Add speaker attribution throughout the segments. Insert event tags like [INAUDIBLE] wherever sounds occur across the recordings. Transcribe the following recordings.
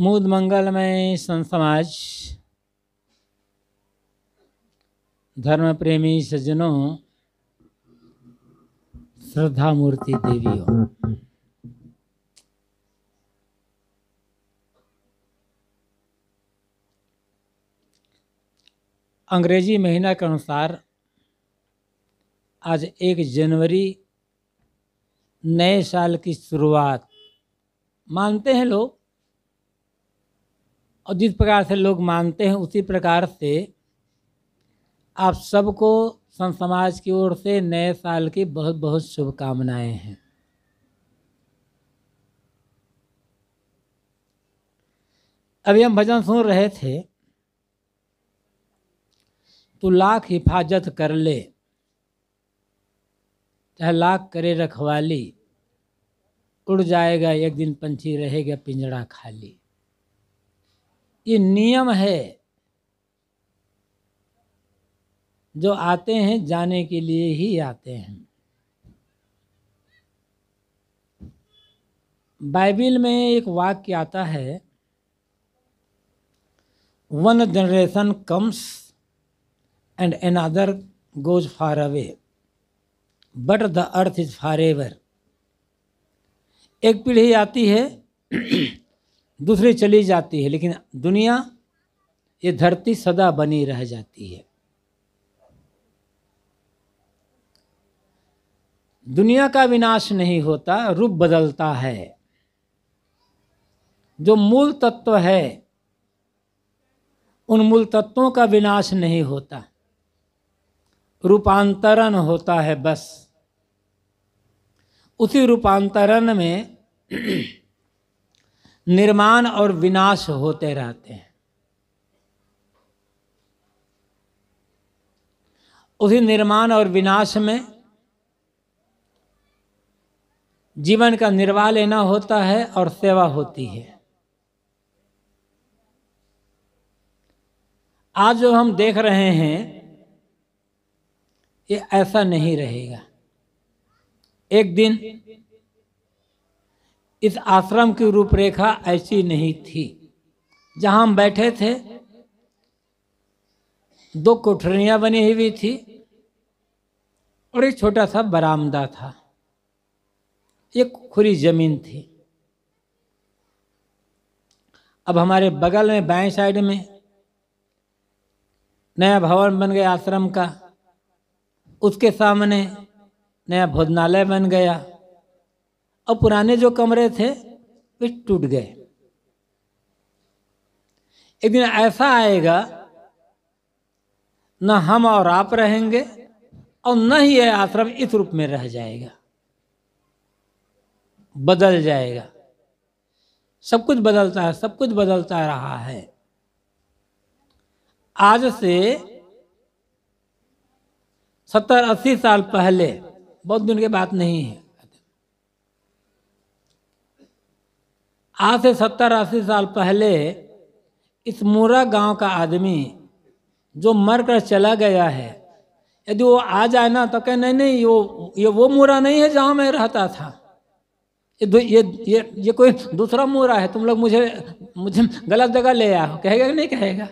Speaker 1: मूद मंगलमय सं समाज धर्म प्रेमी सज्जनों श्रद्धा मूर्ति देवियों अंग्रेजी महीना के अनुसार आज एक जनवरी नए साल की शुरुआत मानते हैं लोग और जिस प्रकार से लोग मानते हैं उसी प्रकार से आप सबको सन समाज की ओर से नए साल की बहुत बहुत शुभकामनाएं हैं अभी हम भजन सुन रहे थे तो लाख हिफाजत कर ले चहलाक करे रखवाली उड़ जाएगा एक दिन पंछी रहेगा पिंजड़ा खाली ये नियम है जो आते हैं जाने के लिए ही आते हैं बाइबिल में एक वाक्य आता है one generation comes and other goes far away but the earth is forever एक पीढ़ी आती है दूसरी चली जाती है लेकिन दुनिया ये धरती सदा बनी रह जाती है दुनिया का विनाश नहीं होता रूप बदलता है जो मूल तत्व है उन मूल तत्वों का विनाश नहीं होता रूपांतरण होता है बस उसी रूपांतरण में [CLEARS THROAT] निर्माण और विनाश होते रहते हैं उसी निर्माण और विनाश में जीवन का निर्वाह लेना होता है और सेवा होती है आज जो हम देख रहे हैं ये ऐसा नहीं रहेगा एक दिन इस आश्रम की रूपरेखा ऐसी नहीं थी जहां हम बैठे थे दो कोठरियां बनी हुई थी और एक छोटा सा बरामदा था एक खुरी ज़मीन थी अब हमारे बगल में बाएं साइड में नया भवन बन गया आश्रम का उसके सामने नया भोजनालय बन गया और पुराने जो कमरे थे वे टूट गए एक दिन ऐसा आएगा न हम और आप रहेंगे और न ही यह आश्रम इस रूप में रह जाएगा बदल जाएगा सब कुछ बदलता है सब कुछ बदलता रहा है आज से सत्तर अस्सी साल पहले बहुत दिन की बात नहीं है आज से सत्तर अस्सी साल पहले इस मूरा गांव का आदमी जो मर कर चला गया है यदि वो आ जाए ना तो कहे नहीं नहीं वो ये वो मूरा नहीं है जहाँ मैं रहता था ये ये ये ये कोई दूसरा मूरा है तुम लोग मुझे मुझे गलत जगह ले आओ कहेगा कि नहीं कहेगा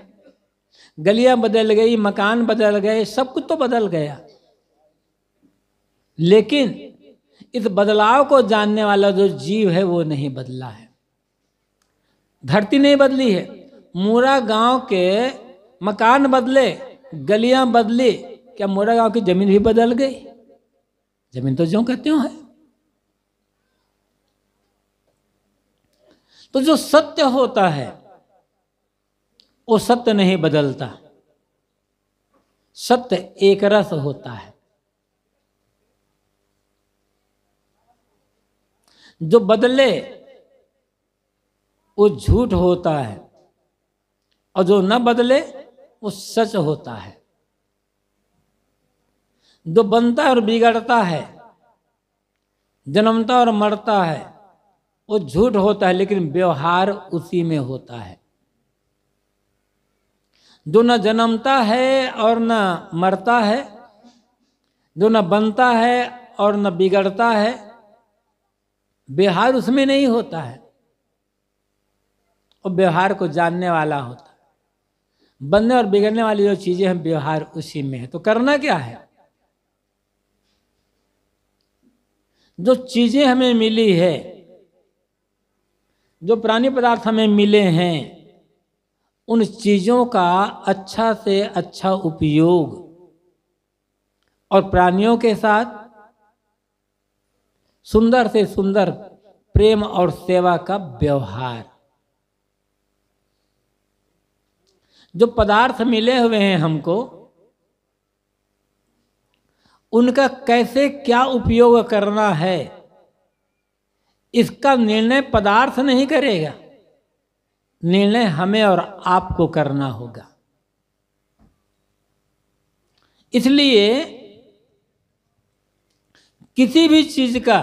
Speaker 1: गलियां बदल गई मकान बदल गए सब कुछ तो बदल गया लेकिन इस बदलाव को जानने वाला जो जीव है वो नहीं बदला है धरती नहीं बदली है मोरा गांव के मकान बदले गलियां बदली क्या मोरा गांव की जमीन भी बदल गई जमीन तो जो कहते हो है तो जो सत्य होता है वो सत्य नहीं बदलता सत्य एक रस होता है जो बदले वो झूठ होता है और जो न बदले वो सच होता है जो बनता है और बिगड़ता है जन्मता और मरता है वो झूठ होता है लेकिन व्यवहार उसी में होता है जो न जन्मता है और न मरता है जो न बनता है और न बिगड़ता है व्यवहार उसमें नहीं होता है और व्यवहार को जानने वाला होता है बनने और बिगड़ने वाली जो चीजें हैं व्यवहार उसी में है तो करना क्या है जो चीजें हमें मिली है जो प्राणी पदार्थ हमें मिले हैं उन चीजों का अच्छा से अच्छा उपयोग और प्राणियों के साथ सुंदर से सुंदर प्रेम और सेवा का व्यवहार जो पदार्थ मिले हुए हैं हमको उनका कैसे क्या उपयोग करना है इसका निर्णय पदार्थ नहीं करेगा निर्णय हमें और आपको करना होगा इसलिए किसी भी चीज का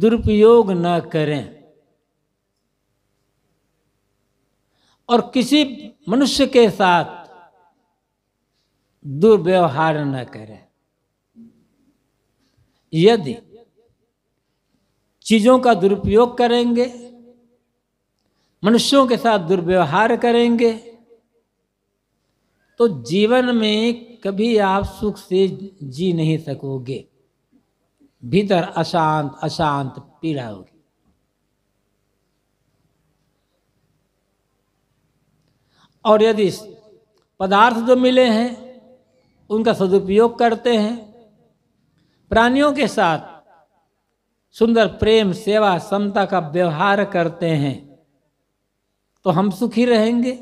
Speaker 1: दुरुपयोग ना करें और किसी मनुष्य के साथ दुर्व्यवहार न करें यदि चीजों का दुरुपयोग करेंगे मनुष्यों के साथ दुर्व्यवहार करेंगे तो जीवन में कभी आप सुख से जी नहीं सकोगे भीतर अशांत अशांत पीड़ा होगी और यदि पदार्थ जो मिले हैं उनका सदुपयोग करते हैं प्राणियों के साथ सुंदर प्रेम सेवा समता का व्यवहार करते हैं तो हम सुखी रहेंगे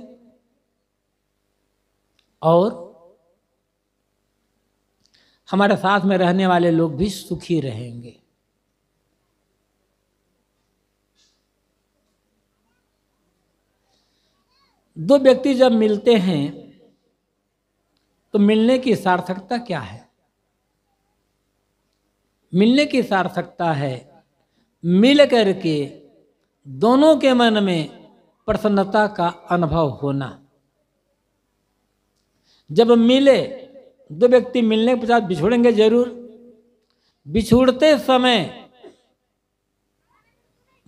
Speaker 1: और हमारे साथ में रहने वाले लोग भी सुखी रहेंगे दो व्यक्ति जब मिलते हैं तो मिलने की सार्थकता क्या है मिलने की सार्थकता है मिल करके दोनों के मन में प्रसन्नता का अनुभव होना जब मिले दो व्यक्ति मिलने के पश्चात बिछोड़ेंगे जरूर बिछोड़ते समय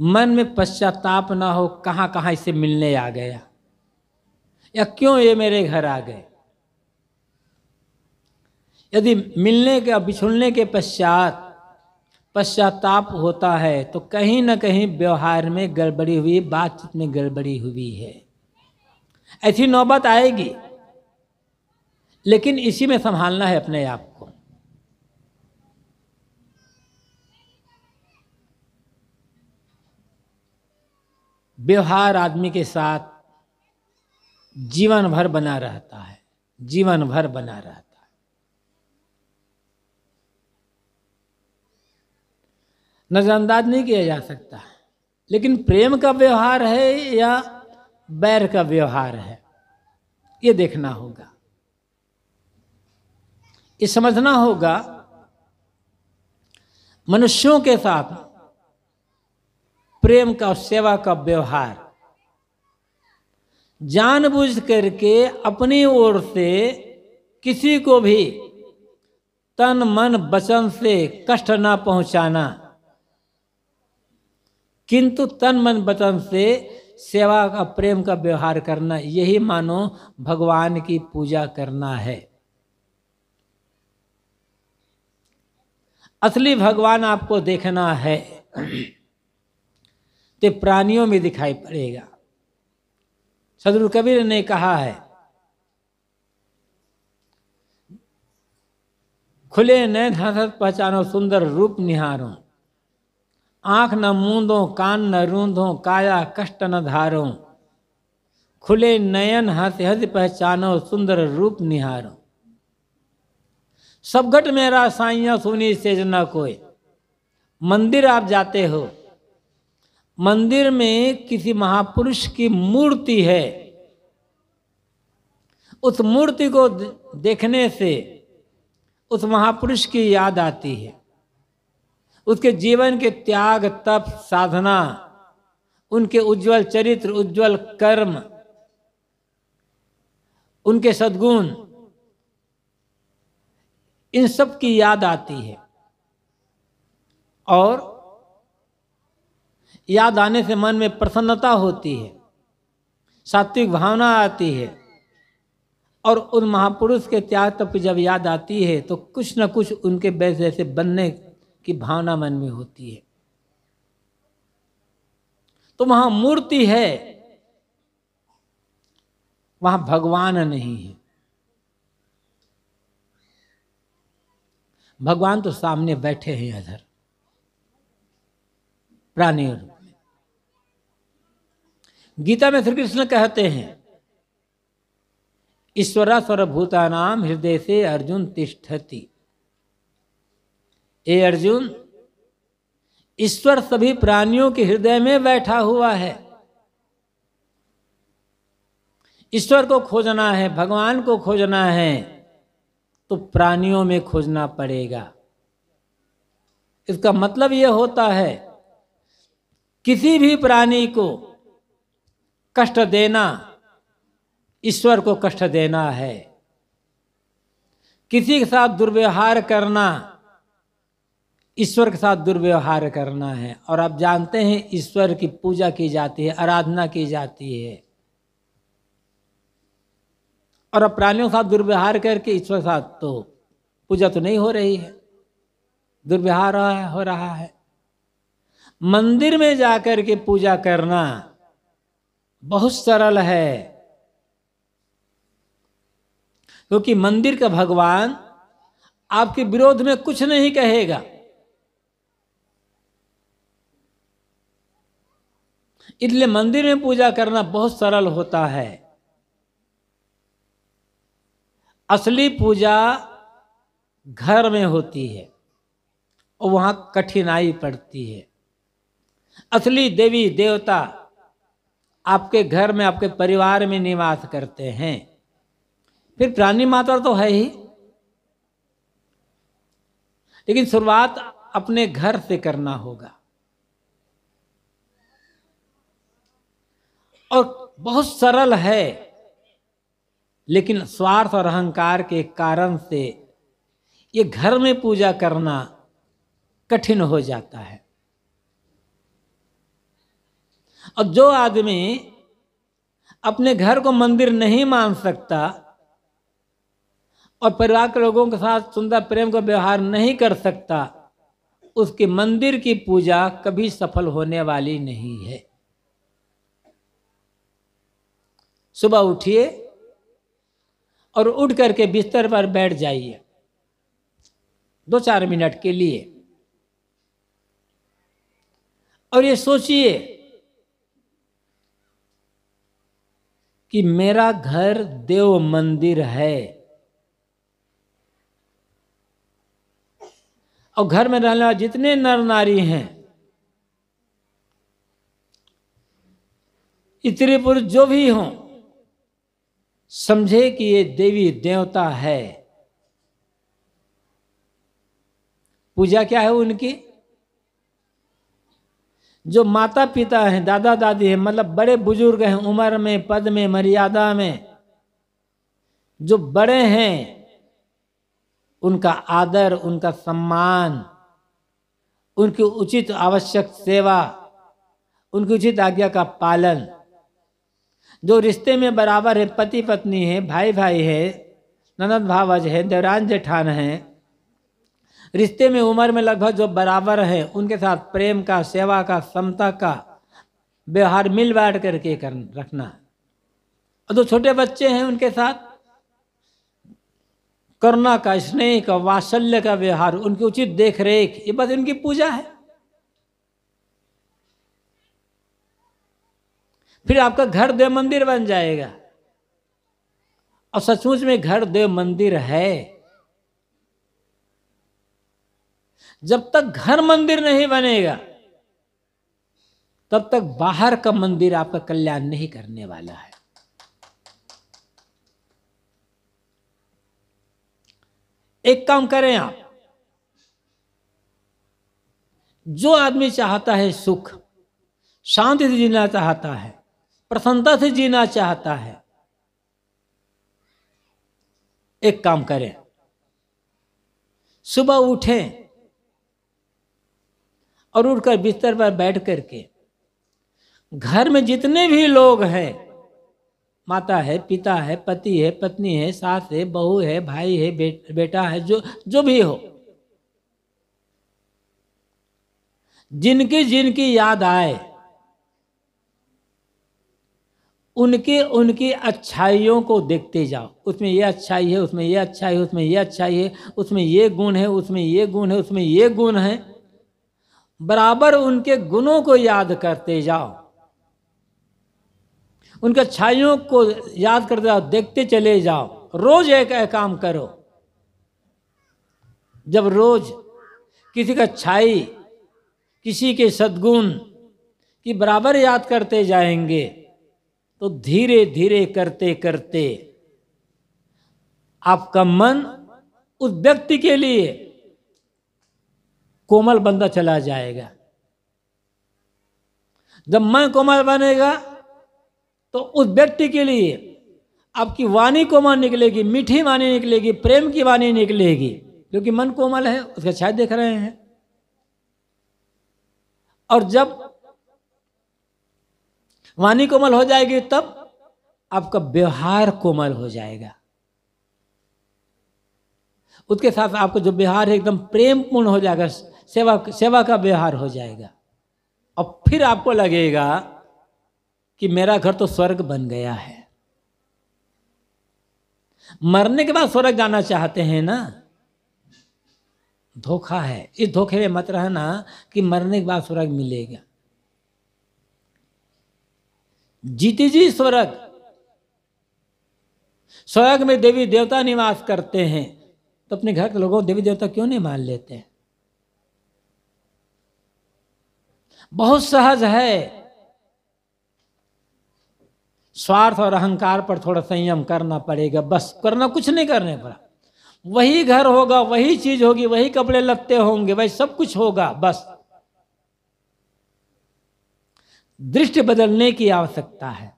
Speaker 1: मन में पश्चाताप ना हो कहाँ कहाँ इसे मिलने आ गया या क्यों ये मेरे घर आ गए यदि मिलने के बिछुड़ने के पश्चात पश्चाताप होता है तो कहीं ना कहीं व्यवहार में गड़बड़ी हुई बातचीत में गड़बड़ी हुई है ऐसी नौबत आएगी लेकिन इसी में संभालना है अपने आप को व्यवहार आदमी के साथ जीवन भर बना रहता है जीवन भर बना रहता है नज़रअंदाज नहीं किया जा सकता लेकिन प्रेम का व्यवहार है या बैर का व्यवहार है ये देखना होगा ये समझना होगा मनुष्यों के साथ प्रेम का सेवा का व्यवहार जानबूझ करके अपनी ओर से किसी को भी तन मन वचन से कष्ट ना पहुंचाना किंतु तन मन वचन से सेवा का प्रेम का व्यवहार करना यही मानो भगवान की पूजा करना है असली भगवान आपको देखना है तो प्राणियों में दिखाई पड़ेगा सदगुरु कबीर ने कहा है खुले नए हंसत पहचानो सुंदर रूप निहारो आंख न मूंदो कान न रूंधो काया कष्ट न धारो खुले नयन हंस हंस पहचानो सुंदर रूप निहारो सब घट मेरा साइया सुनी सेज न कोई मंदिर आप जाते हो मंदिर में किसी महापुरुष की मूर्ति है उस मूर्ति को देखने से उस महापुरुष की याद आती है उसके जीवन के त्याग तप साधना उनके उज्जवल चरित्र उज्जवल कर्म उनके सद्गुण इन सब की याद आती है और याद आने से मन में प्रसन्नता होती है सात्विक भावना आती है और उन महापुरुष के त्याग तप जब याद आती है तो कुछ न कुछ उनके बैस जैसे बनने की भावना मन में होती है तो वहां मूर्ति है वहाँ भगवान नहीं है भगवान तो सामने बैठे हैं इधर प्राणी रूप गीता में श्री कृष्ण कहते हैं ईश्वरा नाम हृदय से अर्जुन तिष्ठति ए अर्जुन ईश्वर सभी प्राणियों के हृदय में बैठा हुआ है ईश्वर को खोजना है भगवान को खोजना है तो प्राणियों में खोजना पड़ेगा इसका मतलब यह होता है किसी भी प्राणी को कष्ट देना ईश्वर को कष्ट देना है किसी के साथ दुर्व्यवहार करना ईश्वर के साथ दुर्व्यवहार करना है और आप जानते हैं ईश्वर की पूजा की जाती है आराधना की जाती है और अब प्राणियों के साथ दुर्व्यवहार करके ईश्वर साथ तो पूजा तो नहीं हो रही है दुर्व्यवहार हो रहा है मंदिर में जाकर के पूजा करना बहुत सरल है क्योंकि तो मंदिर का भगवान आपके विरोध में कुछ नहीं कहेगा इसलिए मंदिर में पूजा करना बहुत सरल होता है असली पूजा घर में होती है और वहाँ कठिनाई पड़ती है असली देवी देवता आपके घर में आपके परिवार में निवास करते हैं फिर प्राणी माता तो है ही लेकिन शुरुआत अपने घर से करना होगा और बहुत सरल है लेकिन स्वार्थ और अहंकार के कारण से ये घर में पूजा करना कठिन हो जाता है और जो आदमी अपने घर को मंदिर नहीं मान सकता और परिवार के लोगों के साथ सुंदर प्रेम का व्यवहार नहीं कर सकता उसके मंदिर की पूजा कभी सफल होने वाली नहीं है सुबह उठिए और उठ करके बिस्तर पर बैठ जाइए दो चार मिनट के लिए और ये सोचिए कि मेरा घर देव मंदिर है और घर में रहने वाले जितने नर नारी हैं ये जो भी हों समझे कि ये देवी देवता है पूजा क्या है उनकी जो माता पिता हैं दादा दादी हैं मतलब बड़े बुजुर्ग हैं उम्र में पद में मर्यादा में जो बड़े हैं उनका आदर उनका सम्मान उनकी उचित आवश्यक सेवा उनकी उचित आज्ञा का पालन जो रिश्ते में बराबर है पति पत्नी है भाई भाई है ननद भावज है देवरान जेठान है रिश्ते में उम्र में लगभग जो बराबर है उनके साथ प्रेम का सेवा का समता का व्यवहार मिल बांट करके कर रखना और जो छोटे बच्चे हैं उनके साथ करुणा का स्नेह का वात्सल्य का व्यवहार उनकी उचित देख रेख ये बस इनकी पूजा है फिर आपका घर देव मंदिर बन जाएगा और सचमुच में घर देव मंदिर है जब तक घर मंदिर नहीं बनेगा तब तक बाहर का मंदिर आपका कल्याण नहीं करने वाला है एक काम करें आप जो आदमी चाहता है सुख शांति जीना चाहता है प्रसन्नता से जीना चाहता है एक काम करें सुबह उठें और उठकर बिस्तर पर बैठ करके घर में जितने भी लोग हैं माता है पिता है पति है पत्नी है सास है बहू है भाई है बे, बेटा है जो जो भी हो जिनकी जिनकी याद आए उनके उनकी अच्छाइयों को देखते जाओ उसमें ये अच्छाई है उसमें ये अच्छाई है उसमें ये अच्छाई है उसमें ये गुण है उसमें ये गुण है उसमें ये गुण है बराबर उनके गुणों को याद करते जाओ उनके अच्छाइयों को याद करते जाओ देखते चले जाओ रोज एक एक काम करो जब रोज किसी का अच्छाई किसी के सद्गुण की बराबर याद करते जाएंगे तो धीरे धीरे करते करते आपका मन उस व्यक्ति के लिए कोमल बंदा चला जाएगा जब मन कोमल बनेगा तो उस व्यक्ति के लिए आपकी वाणी कोमल निकलेगी मीठी वाणी निकलेगी प्रेम की वाणी निकलेगी क्योंकि मन कोमल है उसका छाया देख रहे हैं और जब वाणी कोमल हो जाएगी तब आपका व्यवहार कोमल हो जाएगा उसके साथ आपको जो व्यवहार है एकदम प्रेम पूर्ण हो जाएगा सेवा सेवा का व्यवहार हो जाएगा और फिर आपको लगेगा कि मेरा घर तो स्वर्ग बन गया है मरने के बाद स्वर्ग जाना चाहते हैं ना धोखा है इस धोखे में मत रहना कि मरने के बाद स्वर्ग मिलेगा जीती जी स्वर्ग स्वर्ग में देवी देवता निवास करते हैं तो अपने घर के लोगों देवी देवता क्यों नहीं मान लेते हैं बहुत सहज है स्वार्थ और अहंकार पर थोड़ा संयम करना पड़ेगा बस करना कुछ नहीं करने पड़ा वही घर होगा वही चीज होगी वही कपड़े लगते होंगे भाई सब कुछ होगा बस दृष्टि बदलने की आवश्यकता है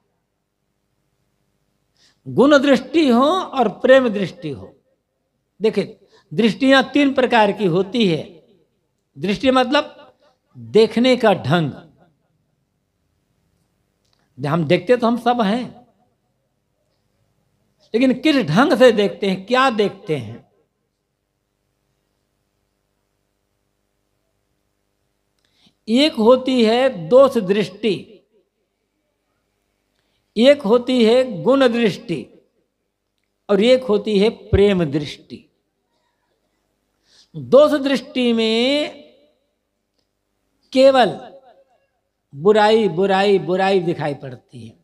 Speaker 1: गुण दृष्टि हो और प्रेम दृष्टि हो देखिए दृष्टियां तीन प्रकार की होती है दृष्टि मतलब देखने का ढंग हम देखते तो हम सब हैं लेकिन किस ढंग से देखते हैं क्या देखते हैं एक होती है दोष दृष्टि एक होती है गुण दृष्टि और एक होती है प्रेम दृष्टि दोष दृष्टि में केवल बुराई बुराई बुराई दिखाई पड़ती है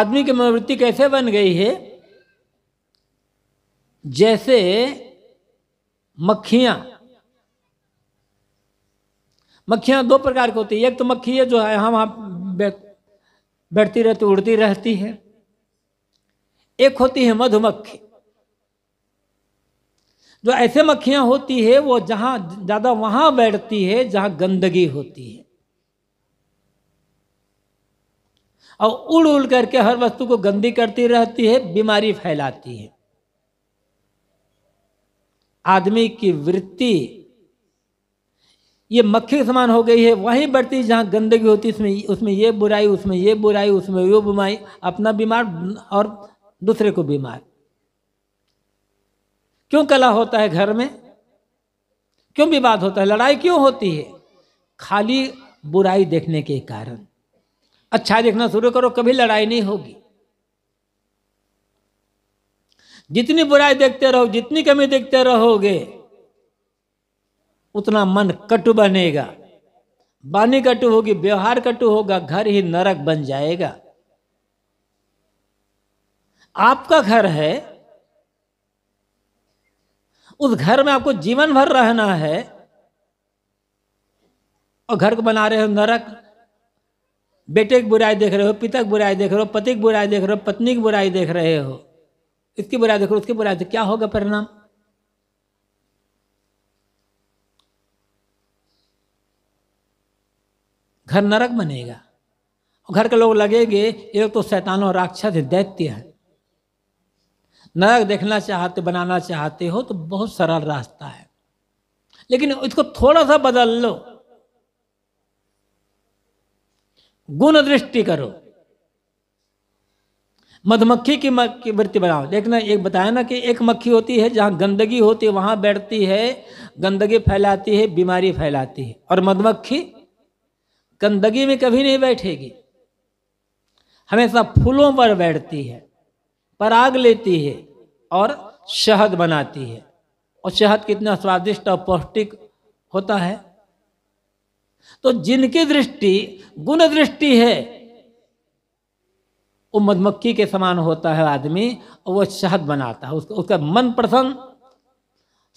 Speaker 1: आदमी की मनोवृत्ति कैसे बन गई है जैसे मक्खियां मक्खियाँ दो प्रकार की होती है एक तो मक्खी है जो है हम वहाँ बैठती रहती उड़ती रहती है एक होती है मधुमक्खी जो ऐसे मक्खियाँ होती है वो जहाँ ज़्यादा वहाँ बैठती है जहाँ गंदगी होती है और उड़ उड़ करके हर वस्तु को गंदी करती रहती है बीमारी फैलाती है आदमी की वृत्ति ये मक्खी के समान हो गई है वहीं बढ़ती जहाँ गंदगी होती उसमें उसमें ये बुराई उसमें ये बुराई उसमें वो बीमारी अपना बीमार और दूसरे को बीमार क्यों कला होता है घर में क्यों विवाद होता है लड़ाई क्यों होती है खाली बुराई देखने के कारण अच्छा देखना शुरू करो कभी लड़ाई नहीं होगी जितनी बुराई देखते रहो जितनी कमी देखते रहोगे उतना मन कटु बनेगा वाणी कटु होगी व्यवहार कटु होगा घर ही नरक बन जाएगा आपका घर है उस घर में आपको जीवन भर रहना है और घर को बना रहे हो नरक बेटे की बुराई देख रहे हो पिता की बुराई देख रहे हो पति की बुराई देख रहे हो पत्नी की बुराई देख रहे हो इसकी बुराई देख रहे हो उसकी बुराई देख क्या होगा परिणाम घर नरक बनेगा घर के लोग लगेंगे ये तो शैतान और राक्षस दैत्य है नरक देखना चाहते बनाना चाहते हो तो बहुत सरल रास्ता है लेकिन इसको थोड़ा सा बदल लो गुण दृष्टि करो मधुमक्खी की मक्खी वृत्ति बनाओ देखना एक बताया ना कि एक मक्खी होती है जहां गंदगी होती है वहां बैठती है गंदगी फैलाती है बीमारी फैलाती है और मधुमक्खी गंदगी में कभी नहीं बैठेगी हमेशा फूलों पर बैठती है पराग लेती है और शहद बनाती है और शहद कितना स्वादिष्ट और पौष्टिक होता है तो जिनकी दृष्टि गुण दृष्टि है वो मधुमक्खी के समान होता है आदमी और वो शहद बनाता है उसका उसका मन प्रसन्न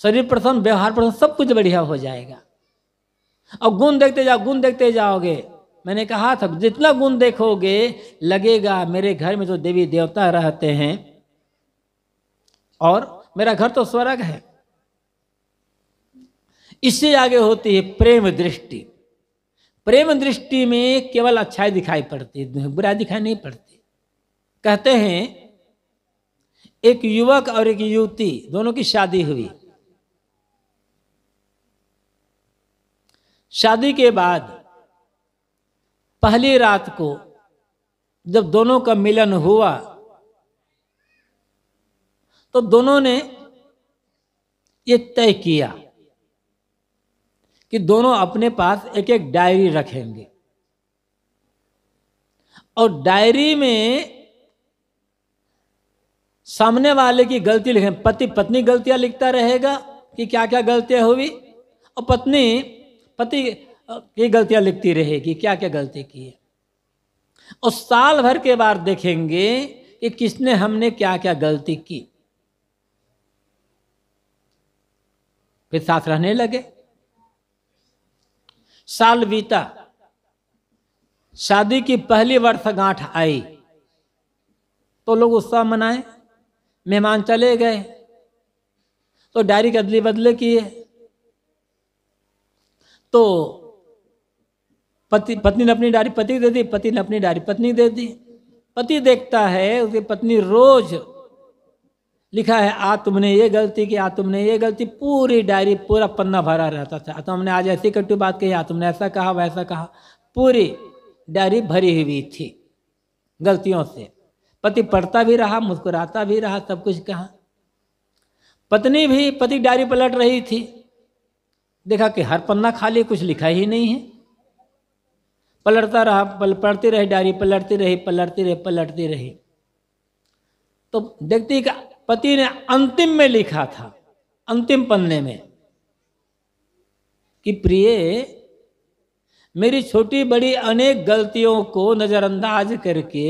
Speaker 1: शरीर प्रसन्न व्यवहार प्रसन्न सब कुछ बढ़िया हो जाएगा अब गुण देखते जाओ गुण देखते जाओगे मैंने कहा था जितना गुण देखोगे लगेगा मेरे घर में जो देवी देवता रहते हैं और मेरा घर तो स्वर्ग है इससे आगे होती है प्रेम दृष्टि प्रेम दृष्टि में केवल अच्छाई दिखाई पड़ती है बुराई दिखाई नहीं पड़ती कहते हैं एक युवक और एक युवती दोनों की शादी हुई शादी के बाद पहली रात को जब दोनों का मिलन हुआ तो दोनों ने ये तय किया कि दोनों अपने पास एक एक डायरी रखेंगे और डायरी में सामने वाले की गलती लिखें पति पत्नी गलतियां लिखता रहेगा कि क्या क्या गलतियां हुई और पत्नी पति की गलतियां लिखती रहेगी क्या क्या गलती की है और साल भर के बाद देखेंगे कि किसने हमने क्या क्या गलती की फिर साथ रहने लगे साल बीता शादी की पहली वर्षगांठ आई तो लोग उत्साह मनाए मेहमान चले गए तो डायरी के अदली बदले किए तो पति पत्नी ने अपनी डायरी पति दे दी पति ने अपनी डायरी पत्नी दे दी पति देखता है उसकी पत्नी रोज लिखा है आ तुमने ये गलती की आ तुमने ये गलती पूरी डायरी पूरा पन्ना भरा रहता था तुमने आज ऐसी कट्टी बात कही आ तुमने ऐसा कहा वैसा कहा पूरी डायरी भरी हुई थी गलतियों से पति पढ़ता भी रहा मुस्कुराता भी रहा सब कुछ कहा पत्नी भी पति डायरी पलट रही थी देखा कि हर पन्ना खाली कुछ लिखा ही नहीं है पलटता रहा पल पढ़ती रही डायरी पलटती रही पलटती रही पलटती रही तो देखती कि पति ने अंतिम में लिखा था अंतिम पन्ने में कि प्रिय मेरी छोटी बड़ी अनेक गलतियों को नज़रअंदाज करके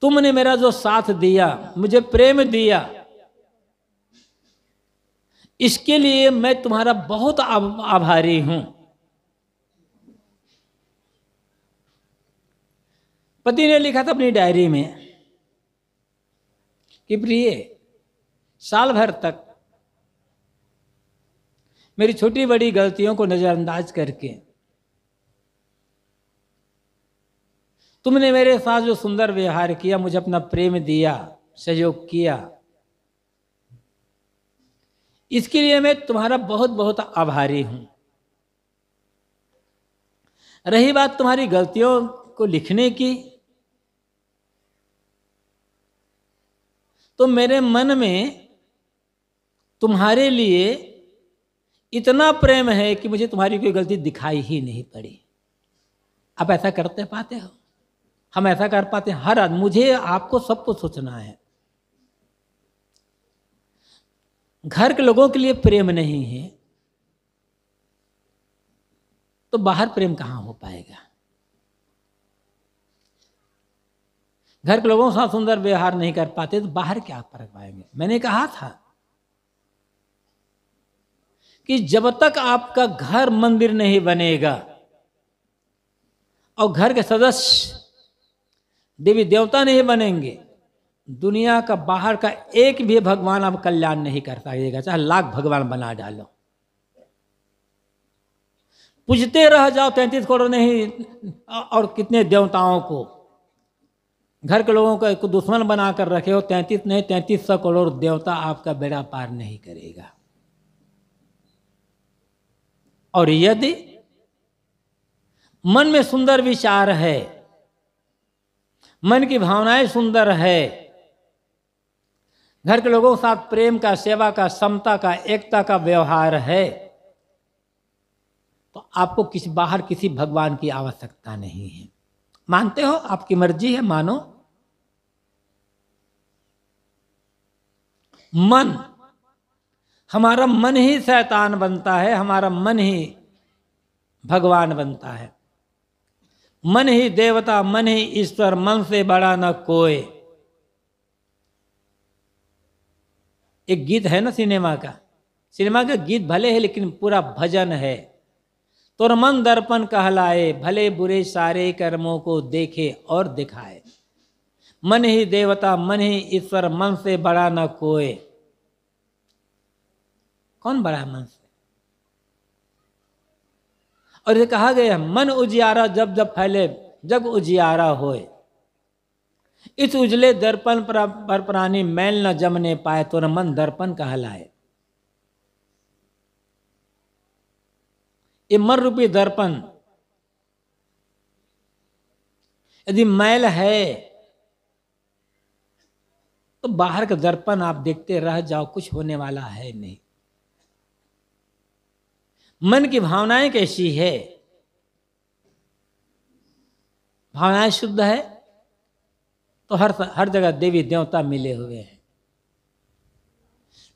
Speaker 1: तुमने मेरा जो साथ दिया मुझे प्रेम दिया इसके लिए मैं तुम्हारा बहुत आभारी हूं पति ने लिखा था अपनी डायरी में कि प्रिय साल भर तक मेरी छोटी बड़ी गलतियों को नज़रअंदाज करके तुमने मेरे साथ जो सुंदर व्यवहार किया मुझे अपना प्रेम दिया सहयोग किया इसके लिए मैं तुम्हारा बहुत बहुत आभारी हूं रही बात तुम्हारी गलतियों को लिखने की तो मेरे मन में तुम्हारे लिए इतना प्रेम है कि मुझे तुम्हारी कोई गलती दिखाई ही नहीं पड़ी आप ऐसा करते पाते हो हम ऐसा कर पाते हैं हर आदमी मुझे आपको सबको सोचना है घर के लोगों के लिए प्रेम नहीं है तो बाहर प्रेम कहाँ हो पाएगा घर के लोगों के साथ सुंदर व्यवहार नहीं कर पाते तो बाहर क्या कर पाएंगे मैंने कहा था कि जब तक आपका घर मंदिर नहीं बनेगा और घर के सदस्य देवी देवता नहीं बनेंगे दुनिया का बाहर का एक भी भगवान अब कल्याण नहीं कर पाएगा चाहे लाख भगवान बना डालो पूजते रह जाओ तैंतीस करोड़ नहीं और कितने देवताओं को घर के लोगों को दुश्मन बना कर रखे हो तैंतीस नहीं तैंतीस सौ करोड़ देवता आपका बेड़ा पार नहीं करेगा और यदि मन में सुंदर विचार है मन की भावनाएं सुंदर है घर के लोगों के साथ प्रेम का सेवा का समता का एकता का व्यवहार है तो आपको किसी बाहर किसी भगवान की आवश्यकता नहीं है मानते हो आपकी मर्जी है मानो मन हमारा मन ही शैतान बनता है हमारा मन ही भगवान बनता है मन ही देवता मन ही ईश्वर मन से बड़ा न कोई एक गीत है ना सिनेमा का सिनेमा का गीत भले है लेकिन पूरा भजन है तो मन दर्पण कहलाए भले बुरे सारे कर्मों को देखे और दिखाए मन ही देवता मन ही ईश्वर मन से बड़ा न कोए कौन बड़ा मन से और ये कहा गया मन उजियारा जब जब फैले जब उजियारा होए इस उजले दर्पण पर प्राणी मैल न जमने पाए तो मन दर्पण कहलाए ये मन रूपी दर्पण यदि मैल है तो बाहर का दर्पण आप देखते रह जाओ कुछ होने वाला है नहीं मन की भावनाएं कैसी है भावनाएं शुद्ध है तो हर हर जगह देवी देवता मिले हुए हैं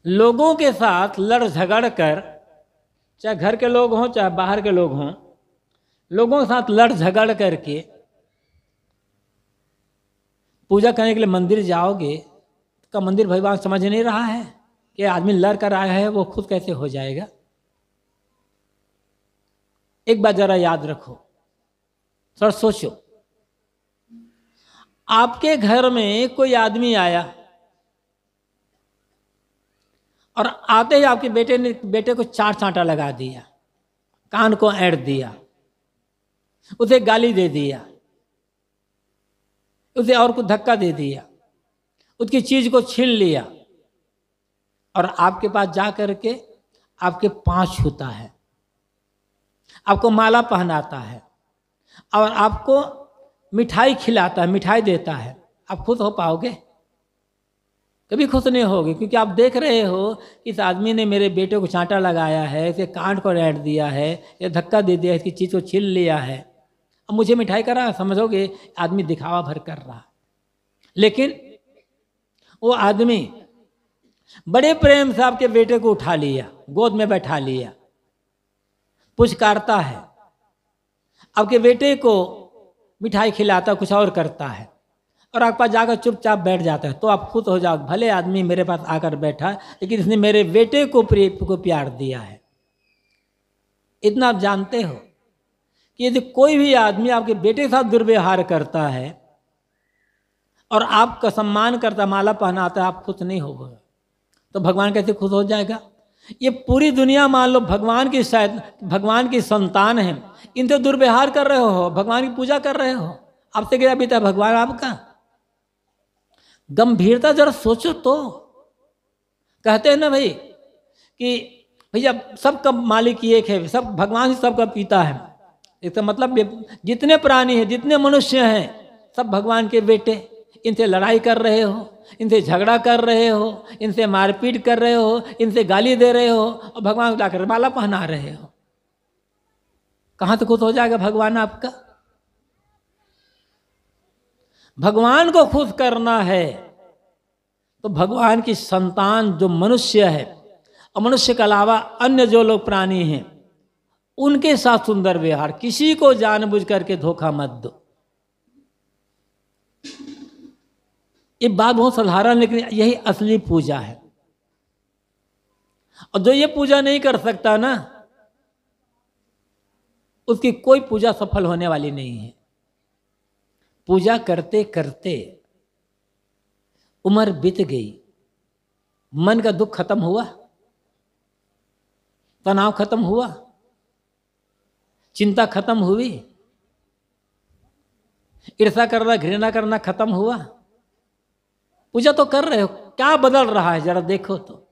Speaker 1: लोगों के साथ लड़ झगड़ कर चाहे घर के लोग हों चाहे बाहर के लोग हों लोगों के साथ लड़ झगड़ करके पूजा करने के लिए मंदिर जाओगे तो का मंदिर भगवान समझ नहीं रहा है कि आदमी लड़ कर आया है वो खुद कैसे हो जाएगा एक बार जरा याद रखो थोड़ा सोचो आपके घर में कोई आदमी आया और आते ही आपके बेटे ने बेटे को चार चांटा लगा दिया कान को ऐड दिया उसे गाली दे दिया उसे और को धक्का दे दिया उसकी चीज को छीन लिया और आपके पास जा करके आपके पांच छूता है आपको माला पहनाता है और आपको मिठाई खिलाता है मिठाई देता है आप खुश हो पाओगे कभी खुश नहीं होगी क्योंकि आप देख रहे हो कि इस आदमी ने मेरे बेटे को चांटा लगाया है इसे कांड को रैट दिया है या धक्का दे दिया इसकी चीज़ को छिल लिया है अब मुझे मिठाई कर रहा है समझोगे आदमी दिखावा भर कर रहा है लेकिन वो आदमी बड़े प्रेम से आपके बेटे को उठा लिया गोद में बैठा लिया पुचकारता है आपके बेटे को मिठाई खिलाता कुछ और करता है और आपके पास जाकर चुपचाप बैठ जाता है तो आप खुद हो जाओ भले आदमी मेरे पास आकर बैठा लेकिन इसने मेरे बेटे को प्रे को प्यार दिया है इतना आप जानते हो कि यदि कोई भी आदमी आपके बेटे के साथ दुर्व्यवहार करता है और आपका सम्मान करता माला पहनाता है आप खुश नहीं हो तो भगवान कैसे खुश हो जाएगा ये पूरी दुनिया मान लो भगवान की शायद भगवान की संतान है इनसे तो दुर्व्यवहार कर रहे हो भगवान की पूजा कर रहे हो आपसे क्या बीता भगवान आपका गंभीरता जरा सोचो तो कहते हैं ना भाई कि भैया सबका मालिक एक है सब भगवान ही सबका पिता है इसका तो मतलब जितने प्राणी हैं जितने मनुष्य हैं सब भगवान के बेटे इनसे लड़ाई कर रहे हो इनसे झगड़ा कर रहे हो इनसे मारपीट कर रहे हो इनसे गाली दे रहे हो और भगवान जाकर माला पहना रहे हो कहां तो खुश हो जाएगा भगवान आपका भगवान को खुश करना है तो भगवान की संतान जो मनुष्य है और मनुष्य के अलावा अन्य जो लोग प्राणी हैं उनके साथ सुंदर व्यवहार किसी को जानबूझ करके धोखा मत दो ये बात बहुत साधारण लेकिन यही असली पूजा है और जो ये पूजा नहीं कर सकता ना उसकी कोई पूजा सफल होने वाली नहीं है पूजा करते करते उम्र बीत गई मन का दुख खत्म हुआ तनाव खत्म हुआ चिंता खत्म हुई ईर्षा करना घृणा करना खत्म हुआ पूजा तो कर रहे हो क्या बदल रहा है जरा देखो तो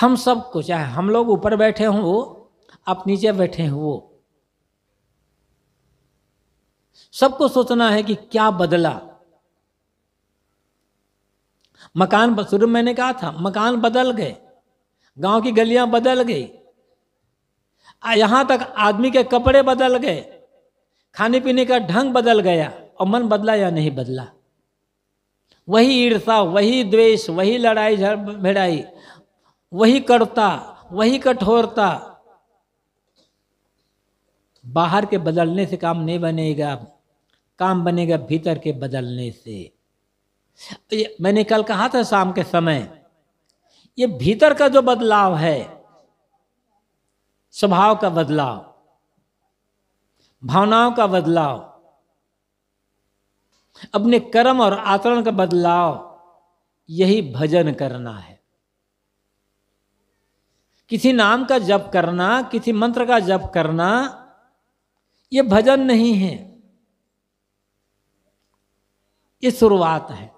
Speaker 1: हम सबको चाहे हम लोग ऊपर बैठे हों वो आप नीचे बैठे हों वो सबको सोचना है कि क्या बदला मकान शुरू मैंने कहा था मकान बदल गए गांव की गलियां बदल गई यहां तक आदमी के कपड़े बदल गए खाने पीने का ढंग बदल गया और मन बदला या नहीं बदला वही ईर्षा वही द्वेष वही लड़ाई भिड़ाई वही कड़ता वही कठोरता बाहर के बदलने से काम नहीं बनेगा काम बनेगा भीतर के बदलने से मैंने कल कहा था शाम के समय ये भीतर का जो बदलाव है स्वभाव का बदलाव भावनाओं का बदलाव अपने कर्म और आचरण का बदलाव यही भजन करना है किसी नाम का जप करना किसी मंत्र का जप करना यह भजन नहीं है ये शुरुआत है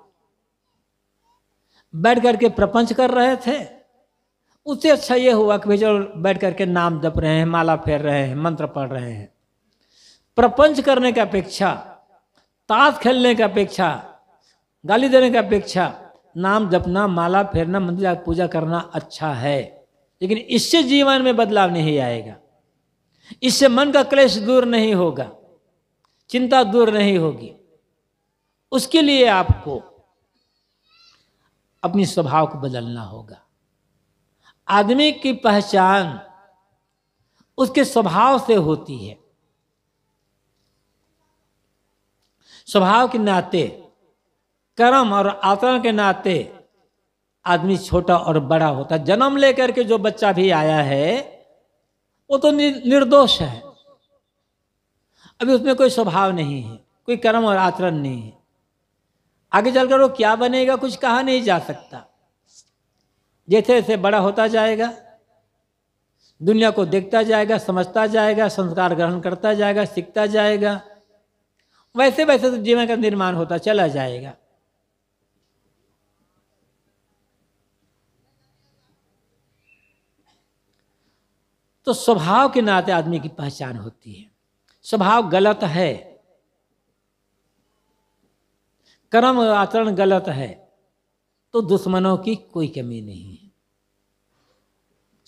Speaker 1: बैठ करके प्रपंच कर रहे थे उससे अच्छा यह हुआ कि भाई बैठ करके नाम जप रहे हैं माला फेर रहे हैं मंत्र पढ़ रहे हैं प्रपंच करने की अपेक्षा ताश खेलने का अपेक्षा गाली देने का अपेक्षा नाम जपना माला फेरना मंदिर जाकर पूजा करना अच्छा है लेकिन इससे जीवन में बदलाव नहीं आएगा इससे मन का क्लेश दूर नहीं होगा चिंता दूर नहीं होगी उसके लिए आपको अपनी स्वभाव को बदलना होगा आदमी की पहचान उसके स्वभाव से होती है स्वभाव के नाते कर्म और आचरण के नाते आदमी छोटा और बड़ा होता है जन्म लेकर के जो बच्चा भी आया है वो तो निर्दोष है अभी उसमें कोई स्वभाव नहीं है कोई कर्म और आचरण नहीं है आगे चलकर वो क्या बनेगा कुछ कहा नहीं जा सकता जैसे जैसे बड़ा होता जाएगा दुनिया को देखता जाएगा समझता जाएगा संस्कार ग्रहण करता जाएगा सीखता जाएगा वैसे वैसे तो जीवन का निर्माण होता चला जाएगा तो स्वभाव के नाते आदमी की पहचान होती है स्वभाव गलत है कर्म आचरण गलत है तो दुश्मनों की कोई कमी नहीं है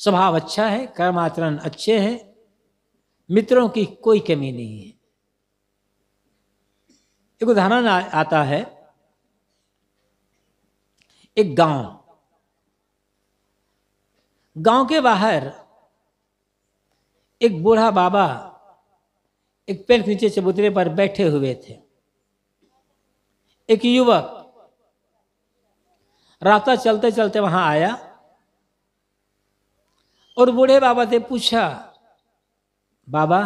Speaker 1: स्वभाव अच्छा है कर्म आचरण अच्छे हैं मित्रों की कोई कमी नहीं है एक उदाहरण आता है एक गांव गांव के बाहर एक बूढ़ा बाबा एक पेड़ नीचे चबूतरे पर बैठे हुए थे एक युवक रास्ता चलते चलते वहां आया और बूढ़े बाबा से पूछा बाबा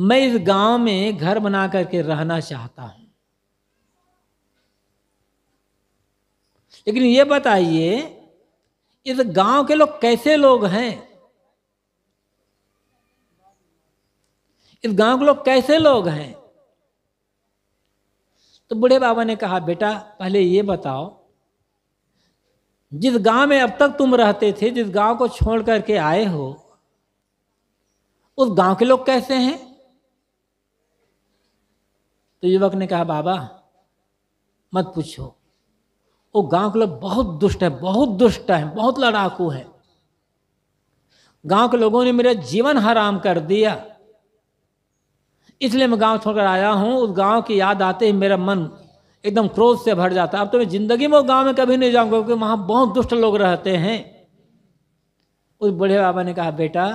Speaker 1: मैं इस गांव में घर बना करके रहना चाहता हूं लेकिन ये बताइए इस गांव के लोग कैसे लोग हैं इस गांव के लोग कैसे लोग हैं तो बूढ़े बाबा ने कहा बेटा पहले ये बताओ जिस गांव में अब तक तुम रहते थे जिस गांव को छोड़ करके आए हो उस गांव के लोग कैसे हैं तो युवक ने कहा बाबा मत पूछो वो गांव के लोग बहुत दुष्ट है बहुत दुष्ट है बहुत लड़ाकू है गांव के लोगों ने मेरा जीवन हराम कर दिया इसलिए मैं गांव छोड़कर आया हूं उस गांव की याद आते ही मेरा मन एकदम क्रोध से भर जाता है अब तो मैं ज़िंदगी में गांव में कभी नहीं जाऊंगा क्योंकि वहां बहुत दुष्ट लोग रहते हैं उस बूढ़े बाबा ने कहा बेटा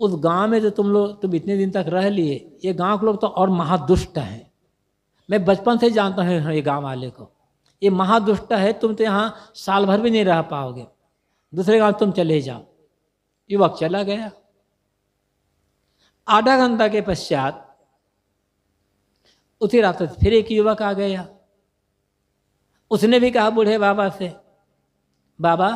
Speaker 1: उस गांव में जो तुम लोग तुम इतने दिन तक रह लिए ये गांव के लोग तो और महादुष्ट हैं मैं बचपन से जानता हूँ ये गांव वाले को ये महादुष्ट है तुम तो यहाँ साल भर भी नहीं रह पाओगे दूसरे गांव तुम चले जाओ युवक चला गया आधा घंटा के पश्चात उसी रास्ते से फिर एक युवक आ गया उसने भी कहा बूढ़े बाबा से बाबा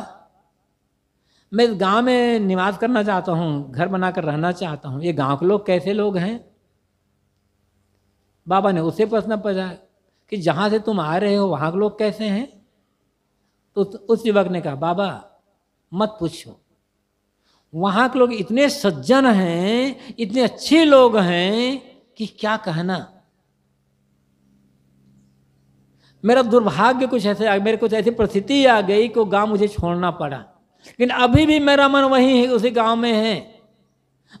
Speaker 1: मैं इस गांव में निवास करना चाहता हूँ घर बनाकर रहना चाहता हूँ ये गांव के लोग कैसे लोग हैं बाबा ने उसे प्रश्न पूछा कि जहां से तुम आ रहे हो वहां के लोग कैसे हैं तो उस युवक ने कहा बाबा मत पूछो वहां के लोग इतने सज्जन हैं इतने अच्छे लोग हैं कि क्या कहना मेरा दुर्भाग्य कुछ ऐसे मेरे कुछ ऐसी परिस्थिति आ गई कि गांव मुझे छोड़ना पड़ा लेकिन अभी भी मेरा मन वही है उसी गांव में है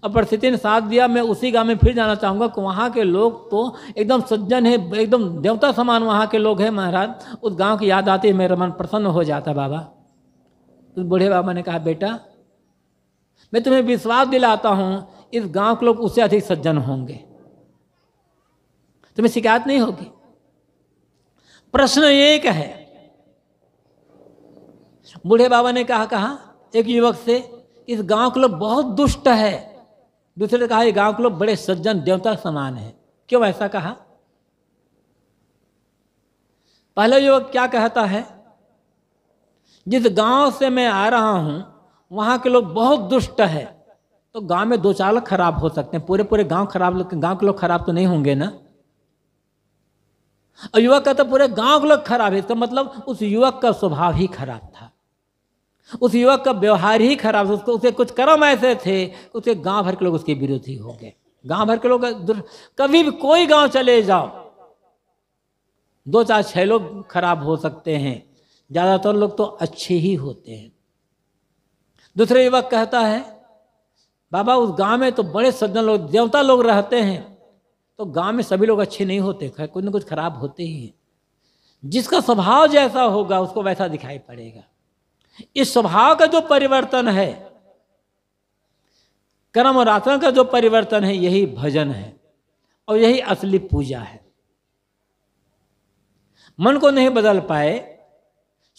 Speaker 1: अब परिस्थिति ने साथ दिया मैं उसी गांव में फिर जाना चाहूंगा कि के लोग तो एकदम सज्जन है एकदम देवता समान वहां के लोग हैं महाराज उस गांव की याद आती है मेरा मन प्रसन्न हो जाता बाबा उस तो बूढ़े बाबा ने कहा बेटा मैं तुम्हें विश्वास दिलाता हूं इस गांव के लोग उससे अधिक सज्जन होंगे तुम्हें शिकायत नहीं होगी प्रश्न एक है बूढ़े बाबा ने कहा कहा एक युवक से इस गांव के लोग बहुत दुष्ट है दूसरे ने कहा ये गांव के लोग बड़े सज्जन देवता समान है क्यों ऐसा कहा पहला युवक क्या कहता है जिस गांव से मैं आ रहा हूं वहां के लोग बहुत दुष्ट है तो गांव में दो चार लोग खराब हो सकते हैं पूरे पूरे गांव खराब गांव के लोग खराब तो नहीं होंगे ना और युवक का तो पूरे गांव के लोग खराब है इसका तो मतलब उस युवक का स्वभाव ही खराब था उस युवक का व्यवहार ही खराब था उसको उसे कुछ कर्म ऐसे थे उसे गांव भर के लोग उसके विरोधी हो गए गांव भर के लोग कभी भी कोई गांव चले जाओ दो चार छह लोग खराब हो सकते हैं ज़्यादातर लोग तो अच्छे ही होते हैं दूसरे युवक कहता है बाबा उस गांव में तो बड़े सज्जन लोग देवता लोग रहते हैं तो गांव में सभी लोग अच्छे नहीं होते कुछ ना कुछ खराब होते ही हैं जिसका स्वभाव जैसा होगा उसको वैसा दिखाई पड़ेगा इस स्वभाव का जो परिवर्तन है कर्म और आत्मा का जो परिवर्तन है यही भजन है और यही असली पूजा है मन को नहीं बदल पाए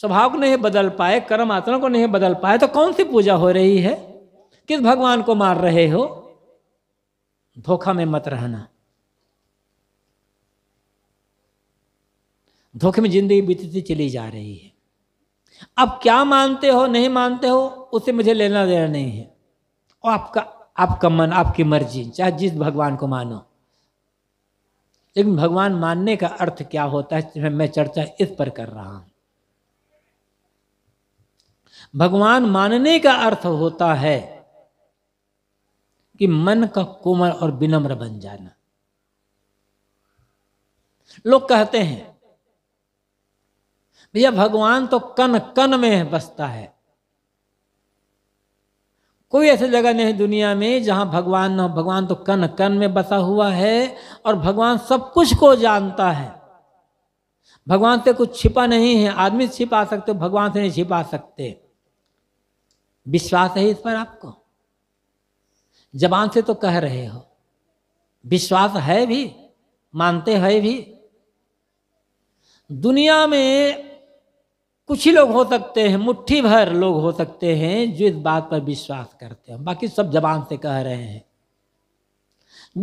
Speaker 1: स्वभाव को नहीं बदल पाए कर्म आत्मा को नहीं बदल पाए तो कौन सी पूजा हो रही है किस भगवान को मार रहे हो धोखा में मत रहना धोखे में जिंदगी बीतती चली जा रही है अब क्या मानते हो नहीं मानते हो उसे मुझे लेना देना नहीं है और आपका आपका मन आपकी मर्जी चाहे जिस भगवान को मानो लेकिन भगवान मानने का अर्थ क्या होता है मैं चर्चा इस पर कर रहा हूं भगवान मानने का अर्थ होता है कि मन का कोमल और विनम्र बन जाना लोग कहते हैं भैया भगवान तो कन कन में बसता है कोई ऐसी जगह नहीं दुनिया में जहां भगवान न भगवान तो कन कन में बसा हुआ है और भगवान सब कुछ को जानता है भगवान से कुछ छिपा नहीं है आदमी छिपा सकते भगवान से नहीं छिपा सकते विश्वास है इस पर आपको जबान से तो कह रहे हो विश्वास है भी मानते हैं भी दुनिया में कुछ ही लोग हो सकते हैं मुट्ठी भर लोग हो सकते हैं जो इस बात पर विश्वास करते हैं बाकी सब जबान से कह रहे हैं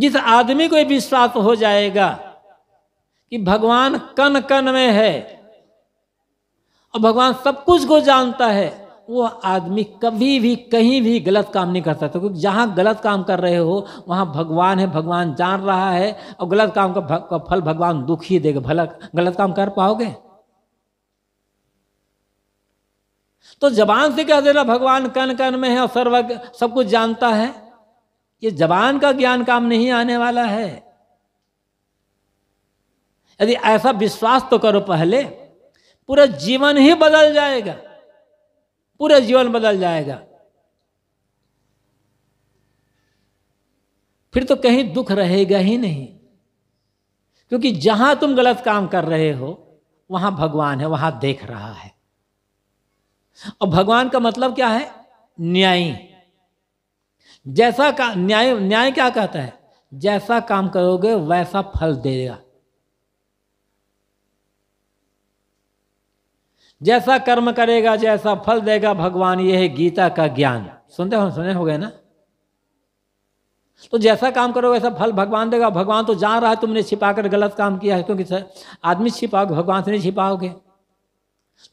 Speaker 1: जिस आदमी को विश्वास हो जाएगा कि भगवान कन कन में है और भगवान सब कुछ को जानता है वो आदमी कभी भी कहीं भी गलत काम नहीं कर सकता क्योंकि जहाँ गलत काम कर रहे हो वहाँ भगवान है भगवान जान रहा है और गलत काम का फल भगवान दुख ही देगा भला गलत काम कर पाओगे तो जबान से कह देना भगवान कन कन में है और सर्व सब कुछ जानता है ये जबान का ज्ञान काम नहीं आने वाला है यदि ऐसा विश्वास तो करो पहले पूरा जीवन ही बदल जाएगा पूरा जीवन बदल जाएगा फिर तो कहीं दुख रहेगा ही नहीं क्योंकि जहां तुम गलत काम कर रहे हो वहां भगवान है वहां देख रहा है और भगवान का मतलब क्या है न्यायी जैसा का न्याय न्याय क्या कहता है जैसा काम करोगे वैसा फल देगा जैसा कर्म करेगा जैसा फल देगा भगवान यह है गीता का ज्ञान सुनते हो सुने हो गए ना तो जैसा काम करो वैसा फल भगवान देगा भगवान तो जान रहा है तुमने छिपाकर गलत काम किया है क्योंकि आदमी छिपाओगे भगवान से नहीं छिपाओगे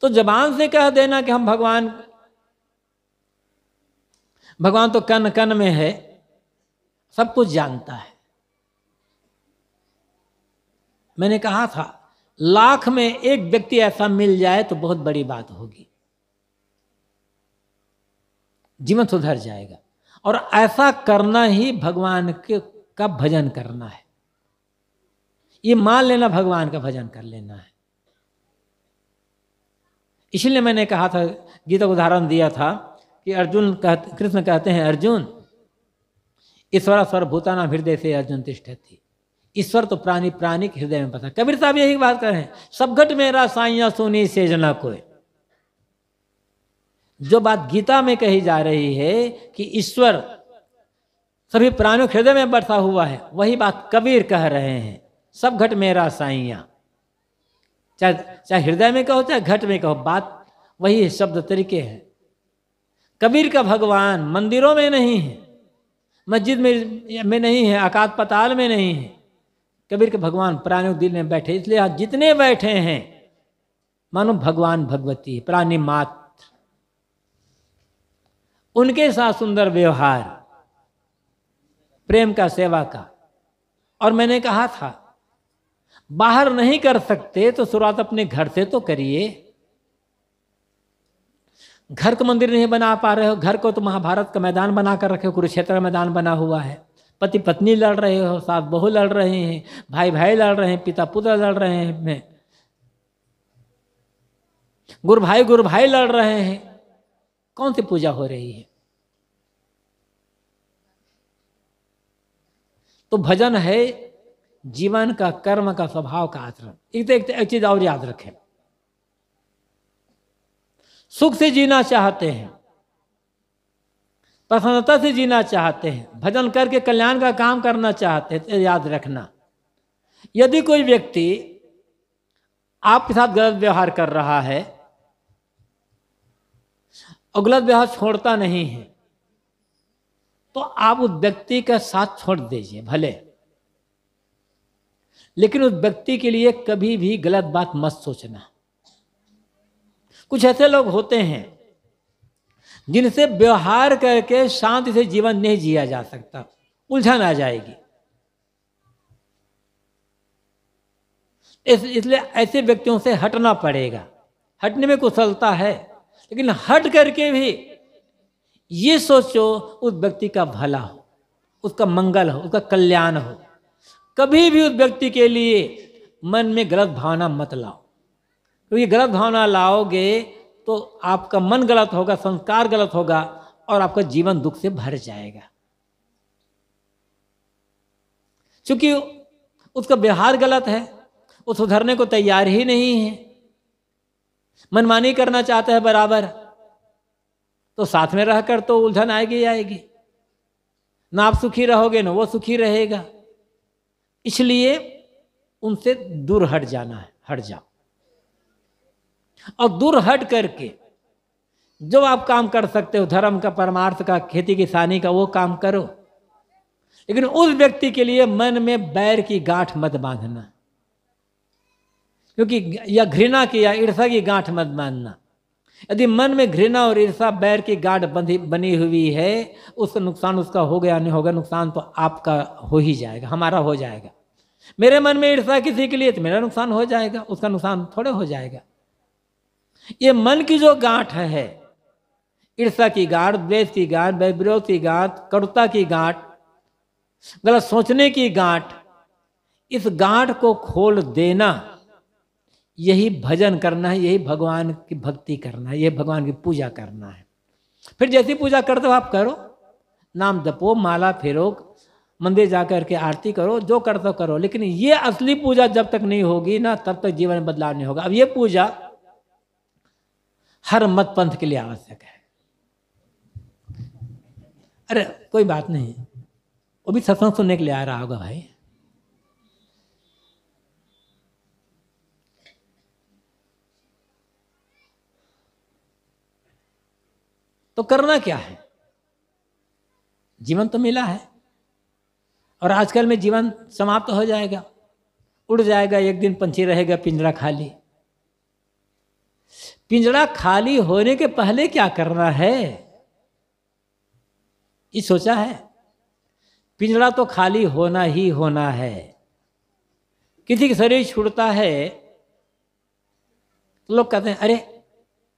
Speaker 1: तो जबान से कह देना कि हम भगवान भगवान तो कन कन में है सब कुछ जानता है मैंने कहा था लाख में एक व्यक्ति ऐसा मिल जाए तो बहुत बड़ी बात होगी जीवन सुधर जाएगा और ऐसा करना ही भगवान के का भजन करना है ये मान लेना भगवान का भजन कर लेना है इसीलिए मैंने कहा था गीता को उदाहरण दिया था कि अर्जुन कहते कृष्ण कहते हैं अर्जुन ईश्वर स्वर भूताना हृदय से अर्जुन तिष्ठती ईश्वर तो प्राणी के हृदय में बसा कबीर साहब यही बात कर रहे हैं सब घट मेरा साइया सोनी से जना को जो बात गीता में कही जा रही है कि ईश्वर सभी प्राणियों हृदय में बसा हुआ है वही बात कबीर कह रहे हैं सब घट मेरा साइया चाहे चाहे हृदय में कहो चाहे घट में कहो बात वही शब्द तरीके हैं कबीर का भगवान मंदिरों में नहीं है मस्जिद में में नहीं है अकात पताल में नहीं है कबीर के भगवान प्राणियों दिल में बैठे इसलिए आज जितने बैठे हैं मानो भगवान भगवती प्राणी मात्र उनके साथ सुंदर व्यवहार प्रेम का सेवा का और मैंने कहा था बाहर नहीं कर सकते तो शुरुआत अपने घर से तो करिए घर को मंदिर नहीं बना पा रहे हो घर को तो महाभारत का मैदान बना कर रखे हो कुरुक्षेत्र मैदान बना हुआ है पति पत्नी लड़ रहे हो सास बहू लड़ रहे हैं भाई भाई लड़ रहे हैं पिता पुत्र लड़ रहे हैं गुरु भाई गुरु भाई लड़ रहे हैं कौन सी पूजा हो रही है तो भजन है जीवन का कर्म का स्वभाव का आचरण तो एक तो एक चीज और याद रखें सुख से जीना चाहते हैं प्रसन्नता से जीना चाहते हैं भजन करके कल्याण का काम करना चाहते हैं तो याद रखना यदि कोई व्यक्ति आपके साथ गलत व्यवहार कर रहा है और गलत व्यवहार छोड़ता नहीं है तो आप उस व्यक्ति का साथ छोड़ दीजिए भले लेकिन उस व्यक्ति के लिए कभी भी गलत बात मत सोचना कुछ ऐसे लोग होते हैं जिनसे व्यवहार करके शांति से जीवन नहीं जिया जा सकता उलझन आ जाएगी इस, इसलिए ऐसे व्यक्तियों से हटना पड़ेगा हटने में कुशलता है लेकिन हट करके भी ये सोचो उस व्यक्ति का भला हो उसका मंगल हो उसका कल्याण हो कभी भी उस व्यक्ति के लिए मन में गलत भावना मत लाओ क्योंकि गलत भावना लाओगे तो आपका मन गलत होगा संस्कार गलत होगा और आपका जीवन दुख से भर जाएगा क्योंकि उसका व्यवहार गलत है वो सुधरने को तैयार ही नहीं है मनमानी करना चाहता है बराबर तो साथ में रहकर तो उलझन आएगी आएगी ना आप सुखी रहोगे ना वो सुखी रहेगा इसलिए उनसे दूर हट जाना है हट जाओ और दूर हट करके जो आप काम कर सकते हो धर्म का परमार्थ का खेती किसानी का वो काम करो लेकिन उस व्यक्ति के लिए मन में बैर की गांठ मत बांधना क्योंकि या घृणा की या ईर्षा की गांठ मत बांधना यदि मन में घृणा और ईर्षा बैर की गाढ़ बंधी बनी हुई है उसका नुकसान उसका हो गया नहीं होगा नुकसान तो आपका हो ही जाएगा हमारा हो जाएगा मेरे मन में ईर्षा किसी के लिए तो मेरा नुकसान हो जाएगा उसका नुकसान थोड़े हो जाएगा ये मन की जो गांठ है ईर्षा की गांठ द्वेष की गांठ विरोध की गांठ करुता की गांठ गलत सोचने की गांठ इस गांठ को खोल देना यही भजन करना है यही भगवान की भक्ति करना है यही भगवान की पूजा करना है फिर जैसी पूजा करते हो आप करो नाम जपो माला फेरो मंदिर जा कर के आरती करो जो करते हो करो लेकिन ये असली पूजा जब तक नहीं होगी ना तब तक जीवन में बदलाव नहीं होगा अब ये पूजा हर मत पंथ के लिए आवश्यक है अरे कोई बात नहीं वो भी सत्संग सुनने के लिए आ रहा होगा भाई तो करना क्या है जीवन तो मिला है और आजकल में जीवन समाप्त तो हो जाएगा उड़ जाएगा एक दिन पंछी रहेगा पिंजरा खाली पिंजरा खाली होने के पहले क्या करना है ये सोचा है पिंजरा तो खाली होना ही होना है किसी के शरीर छूटता है तो लोग कहते हैं अरे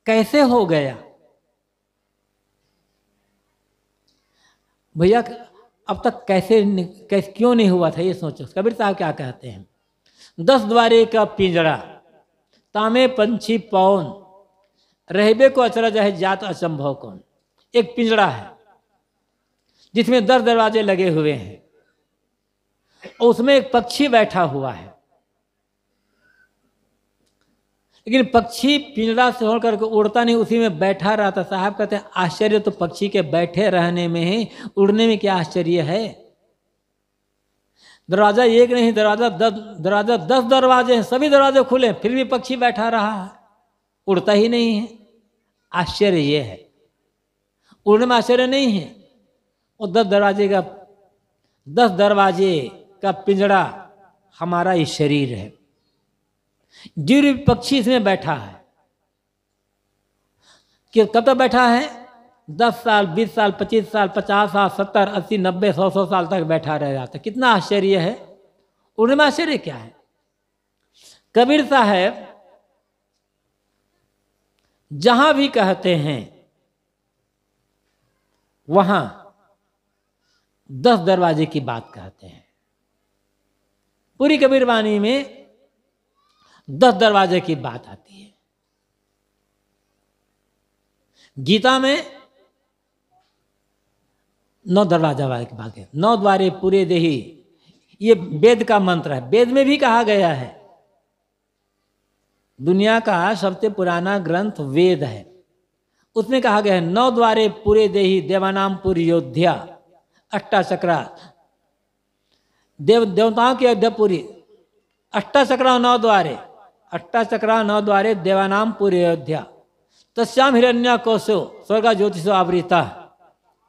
Speaker 1: कैसे हो गया भैया अब तक कैसे कैसे क्यों नहीं हुआ था ये सोचो कबीर साहब क्या कहते हैं दस द्वारे का पिंजरा तामे पंछी पौन रहबे को अचरा जाए जात असंभव कौन एक पिंजरा है जिसमें दस दरवाजे लगे हुए हैं और उसमें एक पक्षी बैठा हुआ है लेकिन पक्षी पिंजरा से होड़ करके उड़ता नहीं उसी में बैठा रहा था साहब कहते हैं आश्चर्य तो पक्षी के बैठे रहने में ही उड़ने में क्या आश्चर्य है दरवाज़ा एक नहीं दरवाज़ा दस दरवाज़ा दस दरवाजे हैं सभी दरवाजे खुले फिर भी पक्षी बैठा रहा है उड़ता ही नहीं है आश्चर्य ये है उड़ने में आश्चर्य नहीं है और दस दरवाजे का दस दरवाजे का पिंजड़ा हमारा ही शरीर है जीव पक्षी इसमें बैठा है कि कब तक बैठा है दस साल बीस साल पच्चीस साल पचास साल सत्तर अस्सी नब्बे सौ सौ साल तक बैठा रह जाता कितना आश्चर्य है उर्णिमा आश्चर्य क्या है कबीर साहब जहां भी कहते हैं वहां दस दरवाजे की बात कहते हैं पूरी कबीर वाणी में दस दरवाजे की बात आती है गीता में नौ दरवाजा वाले की बात है नौ द्वारे पूरे देही ये वेद का मंत्र है वेद में भी कहा गया है दुनिया का सबसे पुराना ग्रंथ वेद है उसमें कहा गया है नौ द्वारे पूरे देही देवानामपुर योध्या अष्टाचक्रा देव देवताओं की अयोध्यापुरी अष्टाचक्र नौ द्वारे अट्टाचक्रा द्वारे देवानाम पूरी अयोध्या तस्याम हिरण्य कौशो स्वर्ग ज्योतिषो आवृता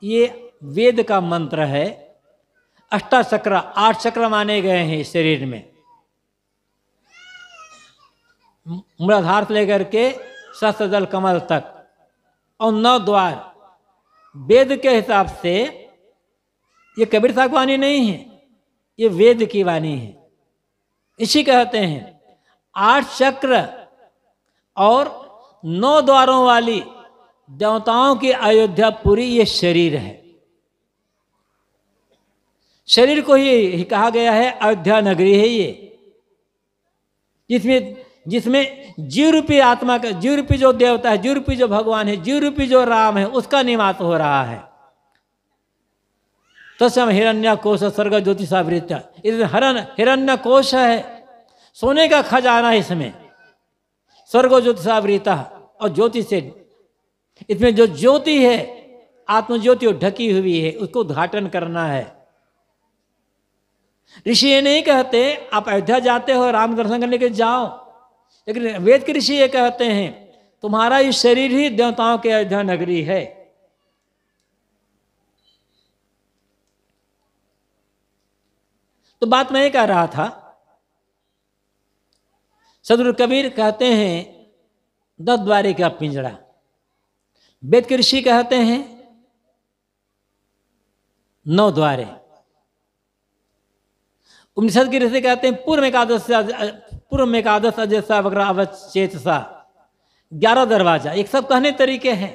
Speaker 1: ये वेद का मंत्र है अष्टाचक्र आठ चक्र माने गए हैं शरीर में मूलाधार लेकर के सस्तल कमल तक और नौ द्वार वेद के हिसाब से ये कबीर साहब वाणी नहीं है ये वेद की वाणी है इसी कहते हैं आठ चक्र और नौ द्वारों वाली देवताओं की अयोध्या पूरी ये शरीर है शरीर को ही कहा गया है अयोध्या नगरी है ये जिसमें जिसमें जीव रूपी आत्मा का जीव रूपी जो देवता है जीव रूपी जो भगवान है जीव रूपी जो राम है उसका निवास हो रहा है तस्म हिरण्य कोश स्वर्ग ज्योतिषावृत्या इसमें हरण हिरण्य कोश है सोने का खजाना है इसमें स्वर्गो ज्योतिष आवृता और ज्योति से इसमें जो ज्योति है आत्मज्योति ढकी हुई है उसको उद्घाटन करना है ऋषि ये नहीं कहते आप अयोध्या जाते हो राम दर्शन करने के जाओ लेकिन वेद के ऋषि ये कहते हैं तुम्हारा ये शरीर ही देवताओं के अयोध्या नगरी है तो बात मैं कह रहा था सदर कबीर कहते हैं दस द्वारे का पिंजरा वेद के ऋषि कहते हैं नौ द्वारे उपनिषद के ऋषि कहते हैं पूर्व एकादश पूर्व एकादश अजसा अवचेत सा ग्यारह दरवाजा एक सब कहने तरीके हैं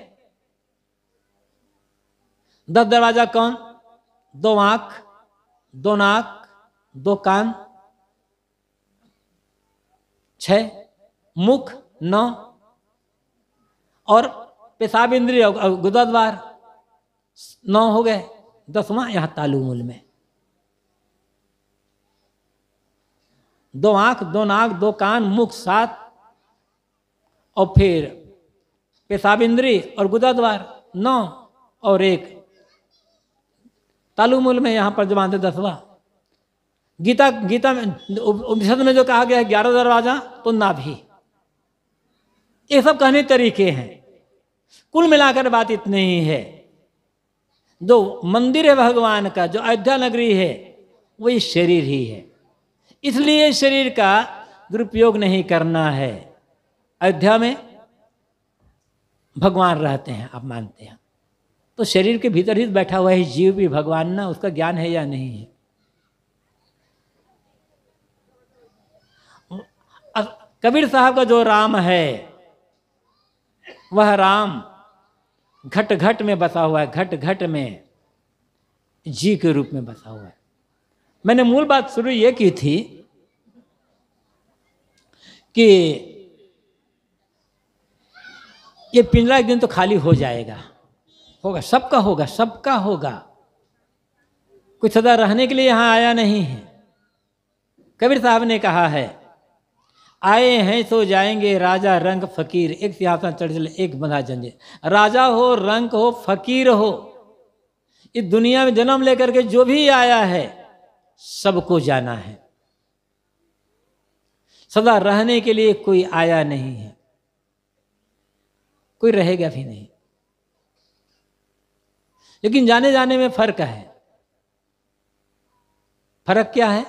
Speaker 1: दस दरवाजा कौन दो आंख दो नाक दो कान छ मुख नौ और पेशाब इंद्रिय द्वार नौ हो गए दसवां यहां तालुमूल में दो आंख दो नाक दो कान मुख सात और फिर पेशाब इंद्री और द्वार नौ और एक तालुमूल में यहाँ पर जमाते बांधे दसवा गीता गीता में उपनिषद में जो कहा गया है ग्यारह दरवाजा तो ना भी ये सब कहने तरीके हैं कुल मिलाकर बात इतनी ही है जो मंदिर है भगवान का जो अयोध्या नगरी है वही शरीर ही है इसलिए शरीर का दुरुपयोग नहीं करना है अयोध्या में भगवान रहते हैं आप मानते हैं तो शरीर के भीतर ही बैठा हुआ है जीव भी भगवान ना उसका ज्ञान है या नहीं है कबीर साहब का जो राम है वह राम घट घट में बसा हुआ है घट घट में जी के रूप में बसा हुआ है मैंने मूल बात शुरू ये की थी कि ये पिंजरा एक दिन तो खाली हो जाएगा होगा सबका होगा सबका होगा कुछ सदा रहने के लिए यहां आया नहीं है कबीर साहब ने कहा है आए हैं तो जाएंगे राजा रंग फकीर एक सियासन चढ़ चले एक बंधा जंजे राजा हो रंग हो फकीर हो इस दुनिया में जन्म लेकर के जो भी आया है सबको जाना है सदा रहने के लिए कोई आया नहीं है कोई रहेगा भी नहीं लेकिन जाने जाने में फर्क है फर्क क्या है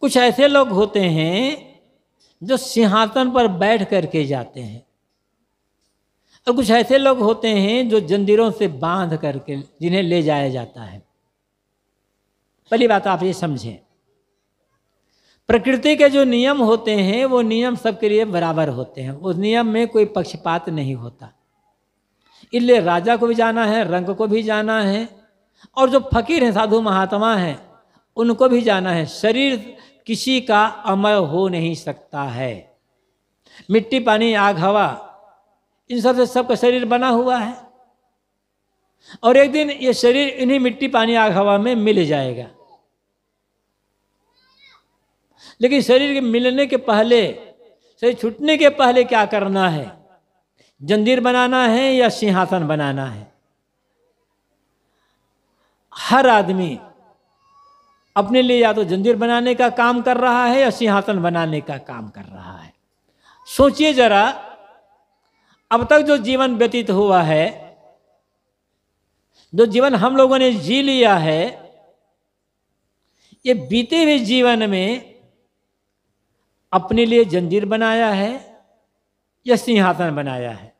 Speaker 1: कुछ ऐसे लोग होते हैं जो सिंहासन पर बैठ करके जाते हैं और कुछ ऐसे लोग होते हैं जो जंजीरों से बांध करके जिन्हें ले जाया जाता है पहली बात आप ये समझें प्रकृति के जो नियम होते हैं वो नियम सबके लिए बराबर होते हैं उस नियम में कोई पक्षपात नहीं होता इसलिए राजा को भी जाना है रंग को भी जाना है और जो फकीर हैं साधु महात्मा हैं उनको भी जाना है शरीर किसी का अमर हो नहीं सकता है मिट्टी पानी आग हवा इन सब से सबका शरीर बना हुआ है और एक दिन ये शरीर इन्हीं मिट्टी पानी आग हवा में मिल जाएगा लेकिन शरीर के मिलने के पहले शरीर छूटने के पहले क्या करना है जंजीर बनाना है या सिंहासन बनाना है हर आदमी अपने लिए या तो जंजीर बनाने का काम कर रहा है या सिंहासन बनाने का काम कर रहा है सोचिए जरा अब तक जो जीवन व्यतीत हुआ है जो जीवन हम लोगों ने जी लिया है ये बीते हुए जीवन में अपने लिए जंजीर बनाया है या सिंहासन बनाया है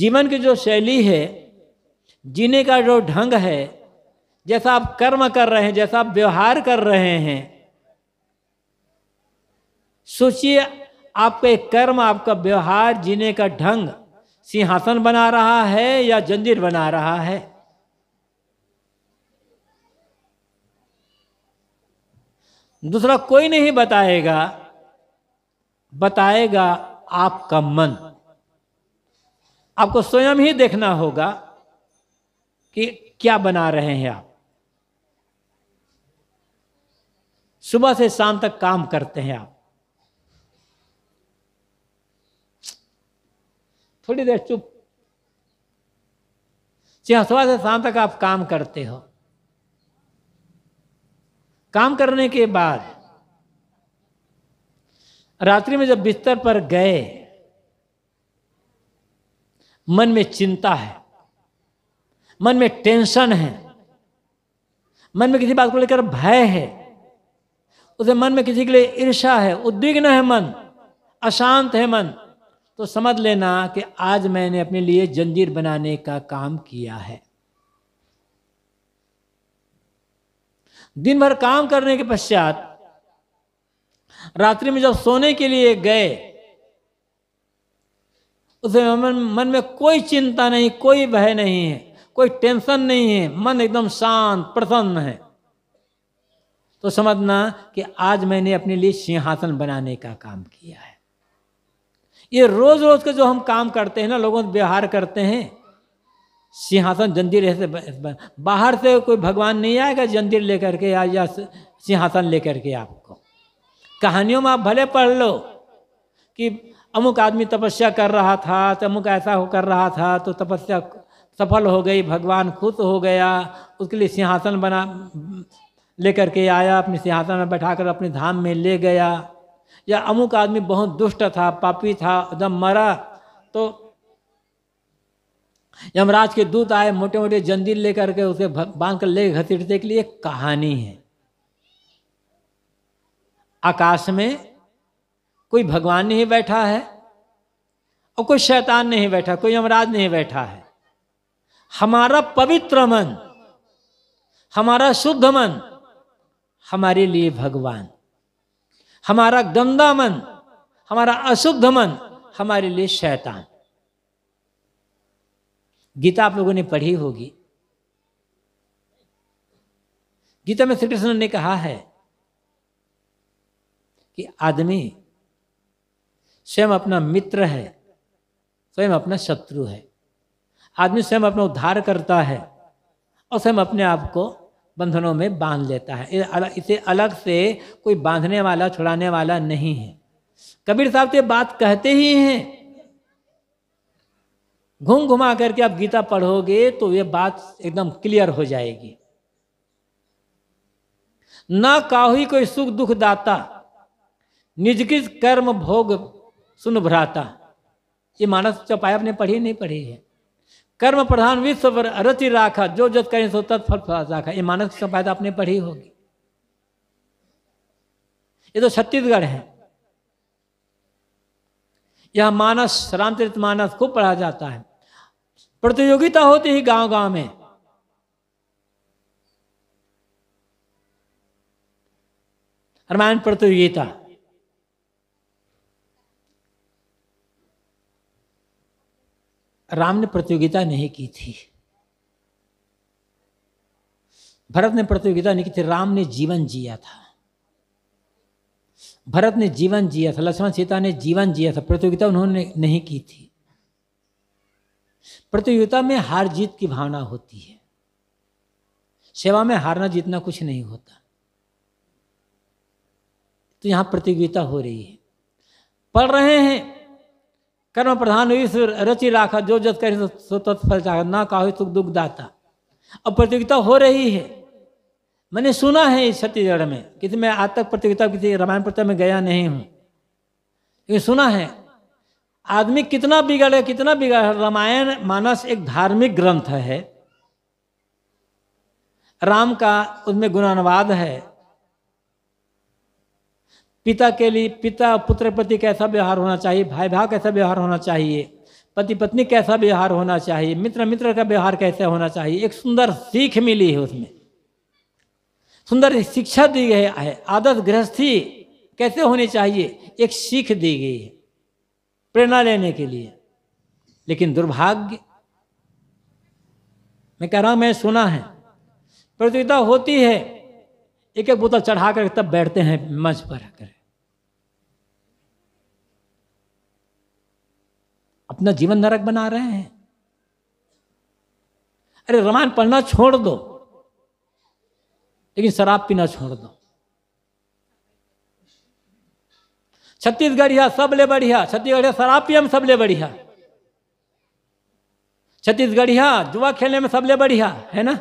Speaker 1: जीवन की जो शैली है जीने का जो ढंग है जैसा आप कर्म कर रहे हैं जैसा आप व्यवहार कर रहे हैं सोचिए आपके कर्म आपका व्यवहार जीने का ढंग सिंहासन बना रहा है या जंजीर बना रहा है दूसरा कोई नहीं बताएगा बताएगा आपका मन आपको स्वयं ही देखना होगा कि क्या बना रहे हैं आप सुबह से शाम तक काम करते हैं आप थोड़ी देर चुप हाँ, सुबह से शाम तक आप काम करते हो काम करने के बाद रात्रि में जब बिस्तर पर गए मन में चिंता है मन में टेंशन है मन में किसी बात को लेकर भय है उसे मन में किसी के लिए ईर्षा है उद्विग्न है मन अशांत है मन तो समझ लेना कि आज मैंने अपने लिए जंजीर बनाने का काम किया है दिन भर काम करने के पश्चात रात्रि में जब सोने के लिए गए उसे मन मन में कोई चिंता नहीं कोई भय नहीं है कोई टेंशन नहीं है मन एकदम शांत प्रसन्न है तो समझना कि आज मैंने अपने लिए सिंहासन बनाने का काम किया है ये रोज रोज के जो हम काम करते हैं ना लोगों से व्यवहार करते हैं सिंहासन जंजीर ऐसे बाहर से कोई भगवान नहीं आएगा जंजीर लेकर के या, या सिंहासन लेकर के आपको कहानियों में आप भले पढ़ लो कि अमुक आदमी तपस्या कर रहा था तो अमुक ऐसा हो कर रहा था तो तपस्या सफल हो गई भगवान खुश हो गया उसके लिए सिंहासन बना लेकर के आया अपने सिंहासन में बैठाकर अपने धाम में ले गया या अमुक आदमी बहुत दुष्ट था पापी था जब मरा तो यमराज के दूत आए मोटे मोटे जंजीर लेकर के उसे बांध कर ले घसीटते के लिए कहानी है आकाश में कोई भगवान नहीं बैठा है और कोई शैतान नहीं बैठा कोई यमराज नहीं बैठा है हमारा पवित्र मन हमारा शुद्ध मन हमारे लिए भगवान हमारा गंदा मन हमारा अशुद्ध मन हमारे लिए शैतान गीता आप लोगों ने पढ़ी होगी गीता में श्री कृष्ण ने कहा है कि आदमी स्वयं अपना मित्र है स्वयं अपना शत्रु है आदमी स्वयं अपना उद्धार करता है और स्वयं अपने आप को बंधनों में बांध लेता है इसे अलग से कोई बांधने वाला छुड़ाने वाला नहीं है कबीर साहब तो बात कहते ही हैं घूम घुमा करके आप गीता पढ़ोगे तो ये बात एकदम क्लियर हो जाएगी ना ही कोई सुख दुख दाता निजकिस कर्म भोग सुन भ्राता ये मानस चौपाया आपने पढ़ी नहीं पढ़ी है कर्म प्रधान विश्व पर रचि राखा जो जत करें सो तत्फल राखा ये मानस की संपादा आपने पढ़ी होगी ये तो छत्तीसगढ़ है यह मानस रामचरित मानस खूब पढ़ा जाता है प्रतियोगिता होती ही गांव गांव में रामायण प्रतियोगिता राम ने प्रतियोगिता नहीं की थी भरत ने प्रतियोगिता नहीं की थी राम ने जीवन जिया था भरत ने जीवन जिया था लक्ष्मण सीता ने जीवन जिया था प्रतियोगिता उन्होंने नहीं की थी प्रतियोगिता में हार जीत की भावना होती है सेवा में हारना जीतना कुछ नहीं होता तो यहां प्रतियोगिता हो रही है पढ़ रहे हैं कर्म प्रधान ईश्वर रचि राखा जो जत कर तत्फल चाह ना कहो तो सुख दुख दाता अब प्रतियोगिता हो रही है मैंने सुना है इस छत्तीसगढ़ में किसी मैं आज तक प्रतियोगिता किसी रामायण प्रत्या में गया नहीं हूँ लेकिन सुना है आदमी कितना बिगड़े कितना बिगड़ रामायण मानस एक धार्मिक ग्रंथ है राम का उसमें गुणानुवाद है पिता के लिए पिता पुत्र पति कैसा व्यवहार होना चाहिए भाई भाव कैसा व्यवहार होना चाहिए पति पत्नी कैसा व्यवहार होना चाहिए मित्र मित्र का व्यवहार कैसे होना चाहिए एक सुंदर सीख मिली है उसमें सुंदर शिक्षा दी गई है आदत गृहस्थी कैसे होनी चाहिए एक सीख दी गई है प्रेरणा लेने के लिए लेकिन दुर्भाग्य मैं कह रहा हूं मैं सुना है प्रतियोगिता होती है एक एक बोतल चढ़ा कर तब बैठते हैं मंच पर आकर अपना जीवन नरक बना रहे हैं अरे रामायण पढ़ना छोड़ दो लेकिन शराब पीना छोड़ दो छत्तीसगढ़िया सबले बढ़िया छत्तीसगढ़िया शराब पिए में सबले बढ़िया छत्तीसगढ़िया जुआ खेलने में सबले बढ़िया है ना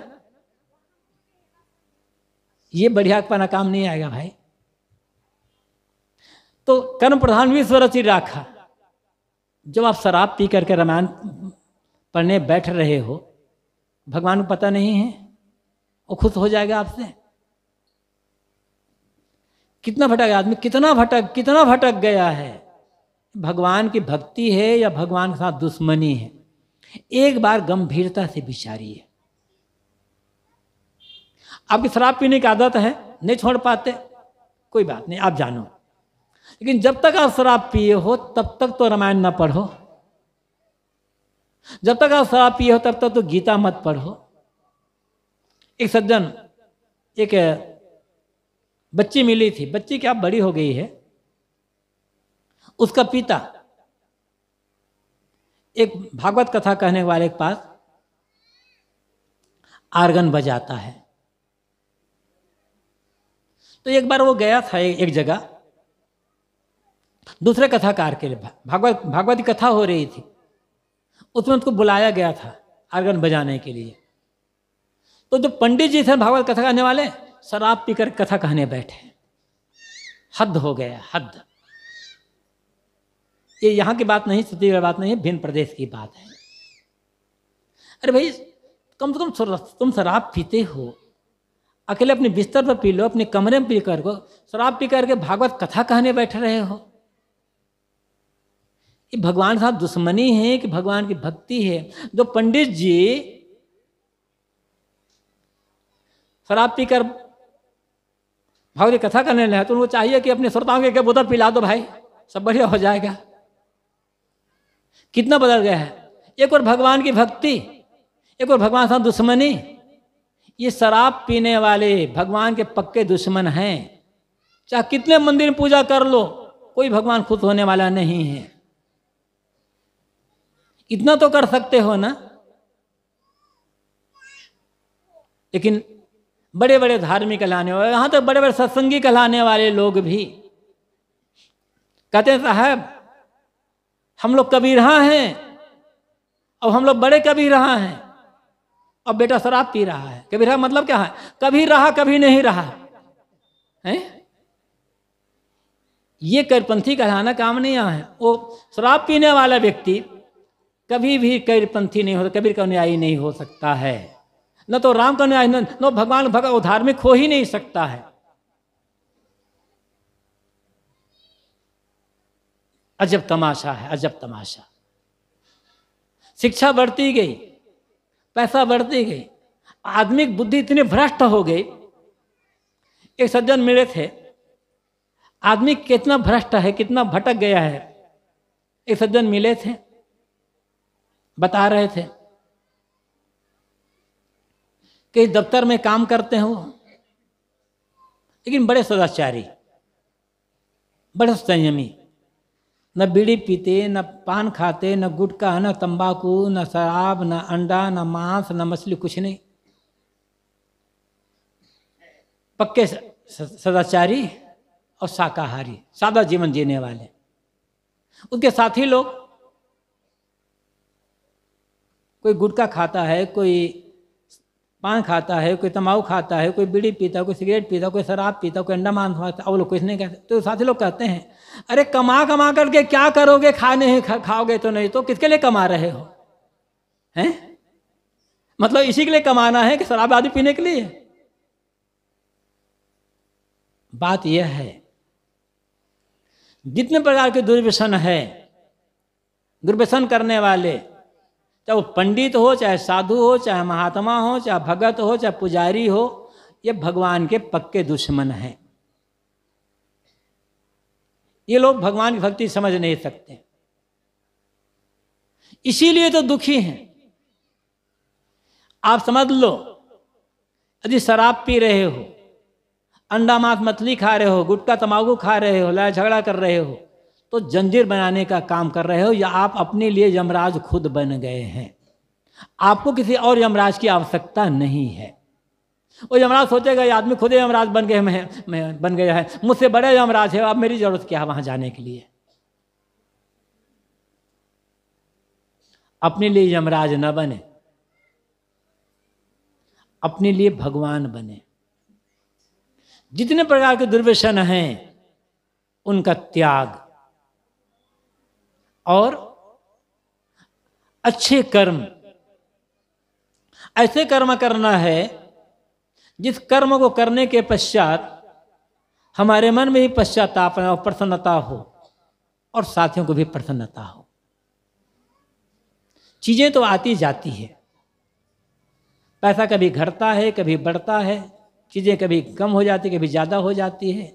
Speaker 1: ये बढ़िया पाना काम नहीं आएगा भाई तो कर्म प्रधान भी स्वरचि राखा जब आप शराब पी करके रामायण पढ़ने बैठ रहे हो भगवान को पता नहीं है वो खुश हो जाएगा आपसे कितना भटक गया आदमी कितना भटक कितना भटक गया है भगवान की भक्ति है या भगवान के साथ दुश्मनी है एक बार गंभीरता से विचारिए आपकी शराब पीने की आदत है नहीं छोड़ पाते कोई बात नहीं आप जानो लेकिन जब तक आप शराब पिए हो तब तक तो रामायण ना पढ़ो जब तक आप शराब पिए हो तब तक तो गीता मत पढ़ो एक सज्जन एक बच्ची मिली थी बच्ची क्या बड़ी हो गई है उसका पिता एक भागवत कथा कहने वाले के पास आर्गन बजाता है तो एक बार वो गया था एक जगह दूसरे कथाकार के लिए भागवत भागवत की कथा हो रही थी उसमें उसको बुलाया गया था आर्गन बजाने के लिए तो जो पंडित जी थे भागवत कथा कहने वाले शराब पीकर कथा कहने बैठे हद हो गया हद ये यहां की बात नहीं छत्तीसगढ़ बात नहीं है भिन्न प्रदेश की बात है अरे भाई कम से कम तुम शराब पीते हो अकेले अपने बिस्तर पर पी लो अपने कमरे में पी कर को शराब पी करके भागवत कथा कहने बैठ रहे हो ये भगवान साहब दुश्मनी है कि भगवान की भक्ति है जो पंडित जी शराब पीकर भागवत कथा करने लगे तो उनको चाहिए कि अपने श्रोताओं के बोतल पिला दो भाई सब बढ़िया हो जाएगा कितना बदल गया है एक और भगवान की भक्ति एक और भगवान साहब दुश्मनी ये शराब पीने वाले भगवान के पक्के दुश्मन हैं चाहे कितने मंदिर में पूजा कर लो कोई भगवान खुद होने वाला नहीं है इतना तो कर सकते हो ना लेकिन बड़े बड़े धार्मिक कहलाने वाले यहां तो बड़े बड़े सत्संगी कहलाने वाले लोग भी कहते हैं साहब हम लोग कबीरहा हैं और हम लोग बड़े कबीरहा हैं अब बेटा शराब पी रहा है कभी रहा मतलब क्या है कभी रहा कभी नहीं रहा है ये करपंथी कहाना काम नहीं आया है वो शराब पीने वाला व्यक्ति कभी भी कैरपंथी नहीं होता कभी कन्यायी नहीं हो सकता है न तो राम का न्याय न भगवान भगवान धार्मिक हो ही नहीं सकता है अजब तमाशा है अजब तमाशा शिक्षा बढ़ती गई पैसा बढ़ती गई आदमी की बुद्धि इतनी भ्रष्ट हो गई एक सज्जन मिले थे आदमी कितना भ्रष्ट है कितना भटक गया है एक सज्जन मिले थे बता रहे थे कि दफ्तर में काम करते हो लेकिन बड़े सदाचारी बड़े संयमी न बीड़ी पीते न पान खाते न गुटखा न तंबाकू न शराब न अंडा न मांस न मछली कुछ नहीं पक्के सदाचारी और शाकाहारी सादा जीवन जीने वाले उनके साथी लोग कोई गुटखा खाता है कोई पान खाता है कोई तमाऊ खाता है कोई बीड़ी पीता है कोई सिगरेट पीता है कोई शराब पीता है कोई अंडा मांस खाता वो लोग कुछ नहीं कहते तो साथी लोग कहते हैं अरे कमा कमा करके क्या करोगे खाने खा, खाओगे तो नहीं तो किसके लिए कमा रहे हो हैं मतलब इसी के लिए कमाना है कि शराब आदि पीने के लिए बात यह है जितने प्रकार के दुर्व्यसन है दुर्व्यसन करने वाले चाहे वो पंडित हो चाहे साधु हो चाहे महात्मा हो चाहे भगत हो चाहे पुजारी हो ये भगवान के पक्के दुश्मन हैं ये लोग भगवान की भक्ति समझ नहीं सकते इसीलिए तो दुखी हैं आप समझ लो यदि शराब पी रहे हो अंडा मांस मछली खा रहे हो गुटका तमाकू खा रहे हो लड़ाई झगड़ा कर रहे हो तो जंजीर बनाने का काम कर रहे हो या आप अपने लिए यमराज खुद बन गए हैं आपको किसी और यमराज की आवश्यकता नहीं है वो यमराज सोचेगा ये आदमी खुद यमराज बन गए मैं, मैं बन गया है मुझसे बड़े यमराज है अब मेरी जरूरत क्या है वहां जाने के लिए अपने लिए यमराज न बने अपने लिए भगवान बने जितने प्रकार के दुर्व्यसन हैं उनका त्याग और अच्छे कर्म ऐसे कर्म करना है जिस कर्म को करने के पश्चात हमारे मन में भी पश्चाताप और प्रसन्नता हो और साथियों को भी प्रसन्नता हो चीजें तो आती जाती है पैसा कभी घटता है कभी बढ़ता है चीज़ें कभी कम हो जाती कभी ज़्यादा हो जाती है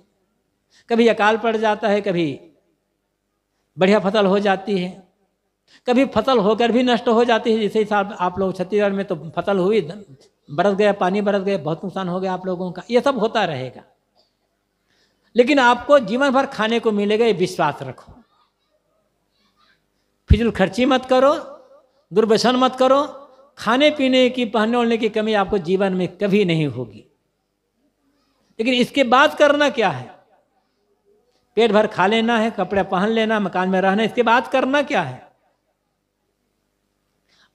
Speaker 1: कभी अकाल पड़ जाता है कभी बढ़िया फसल हो जाती है कभी फसल होकर भी नष्ट हो जाती है जैसे हिसाब आप लोग छत्तीसगढ़ में तो फसल हुई बरस गया पानी बरस गया बहुत नुकसान हो गया आप लोगों का ये सब होता रहेगा लेकिन आपको जीवन भर खाने को मिलेगा ये विश्वास रखो फिजुल खर्ची मत करो दुर्व्यसन मत करो खाने पीने की पहनने ओढ़ने की कमी आपको जीवन में कभी नहीं होगी लेकिन इसके बाद करना क्या है पेट भर खा लेना है कपड़े पहन लेना मकान में रहना इसके बाद करना क्या है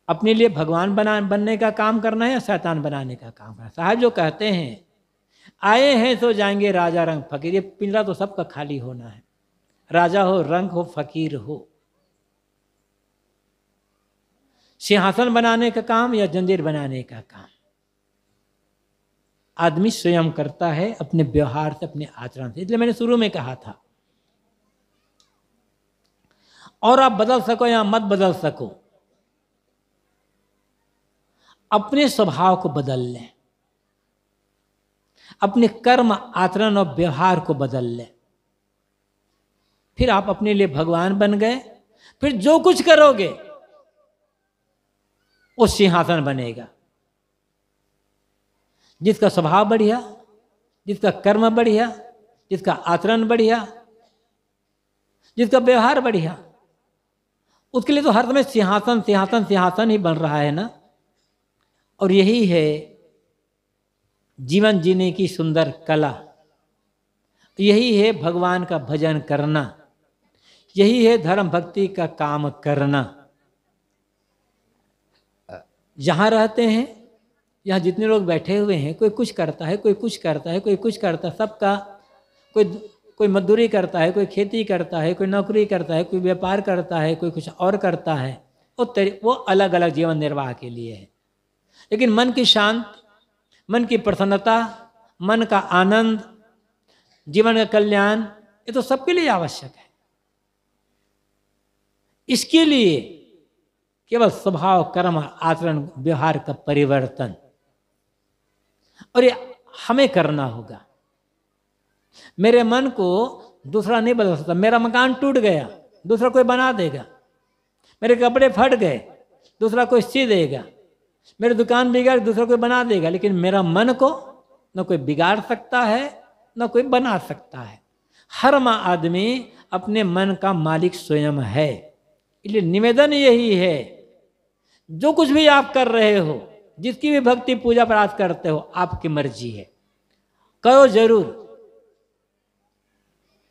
Speaker 1: अपने लिए भगवान बना बनने का काम करना है या शैतान बनाने का काम करना साहब जो कहते हैं आए हैं तो जाएंगे राजा रंग फकीर ये पिंजरा तो सबका खाली होना है राजा हो रंग हो फकीर हो सिंहासन बनाने का काम या जंजीर बनाने का काम आदमी स्वयं करता है अपने व्यवहार से अपने आचरण से इसलिए मैंने शुरू में कहा था और आप बदल सको या मत बदल सको अपने स्वभाव को बदल लें अपने कर्म आचरण और व्यवहार को बदल लें फिर आप अपने लिए भगवान बन गए फिर जो कुछ करोगे वो सिंहासन बनेगा जिसका स्वभाव बढ़िया जिसका कर्म बढ़िया जिसका आचरण बढ़िया जिसका व्यवहार बढ़िया उसके लिए तो हर समय सिंहासन सिंहासन सिंहासन ही बन रहा है ना और यही है जीवन जीने की सुंदर कला यही है भगवान का भजन करना यही है धर्म भक्ति का काम करना जहां रहते हैं यहाँ जितने लोग बैठे हुए हैं कोई कुछ करता है कोई कुछ करता है कोई कुछ करता है सबका कोई कोई मजदूरी करता है कोई खेती करता है कोई नौकरी करता है कोई व्यापार करता है कोई कुछ और करता है वो तेरे वो अलग अलग जीवन निर्वाह के लिए है लेकिन मन की शांत मन की प्रसन्नता मन का आनंद जीवन का कल्याण ये तो सबके लिए आवश्यक है इसके लिए केवल स्वभाव कर्म आचरण व्यवहार का परिवर्तन और ये हमें करना होगा मेरे मन को दूसरा नहीं बदल सकता मेरा मकान टूट गया दूसरा कोई बना देगा मेरे कपड़े फट गए दूसरा कोई सी देगा मेरी दुकान बिगाड़ दूसरा कोई बना देगा लेकिन मेरा मन को न कोई बिगाड़ सकता है न कोई बना सकता है हर माँ आदमी अपने मन का मालिक स्वयं है इसलिए निवेदन यही है जो कुछ भी आप कर रहे हो जिसकी भी भक्ति पूजा प्रार्थ करते हो आपकी मर्जी है करो जरूर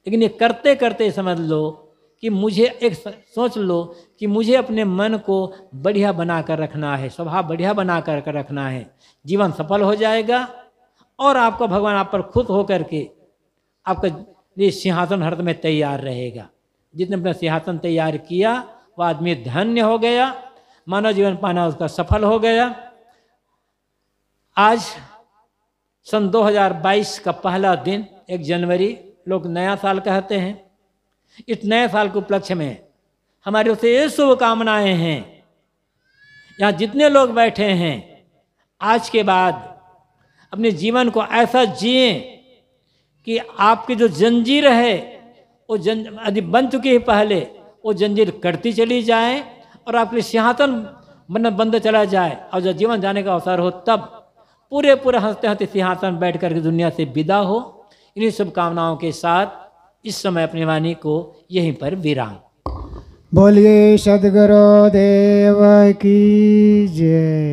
Speaker 1: लेकिन ये करते करते समझ लो कि मुझे एक सोच लो कि मुझे अपने मन को बढ़िया बना कर रखना है स्वभाव बढ़िया बना कर कर रखना है जीवन सफल हो जाएगा और आपका भगवान आप पर खुश होकर के आपका ये सिंहासन हृदय में तैयार रहेगा जितने अपना सिंहासन तैयार किया वह आदमी धन्य हो गया मानव जीवन पाना उसका सफल हो गया आज सन 2022 का पहला दिन एक जनवरी लोग नया साल कहते हैं इस नए साल के उपलक्ष्य में हमारे उसे ये शुभकामनाएँ हैं यहाँ जितने लोग बैठे हैं आज के बाद अपने जीवन को ऐसा जिए कि आपकी जो जंजीर है वो जन यदि बन चुकी है पहले वो जंजीर कटती चली जाए और आपके लिए सिंहासन बन बंद चला जाए और जब जीवन जाने का अवसर हो तब पूरे पूरे हंसते हंसते सिंहासन बैठ करके दुनिया से विदा हो इन्हीं शुभकामनाओं के साथ इस समय अपनी वाणी को यहीं पर विराम बोलिए सदगुरु देव की जय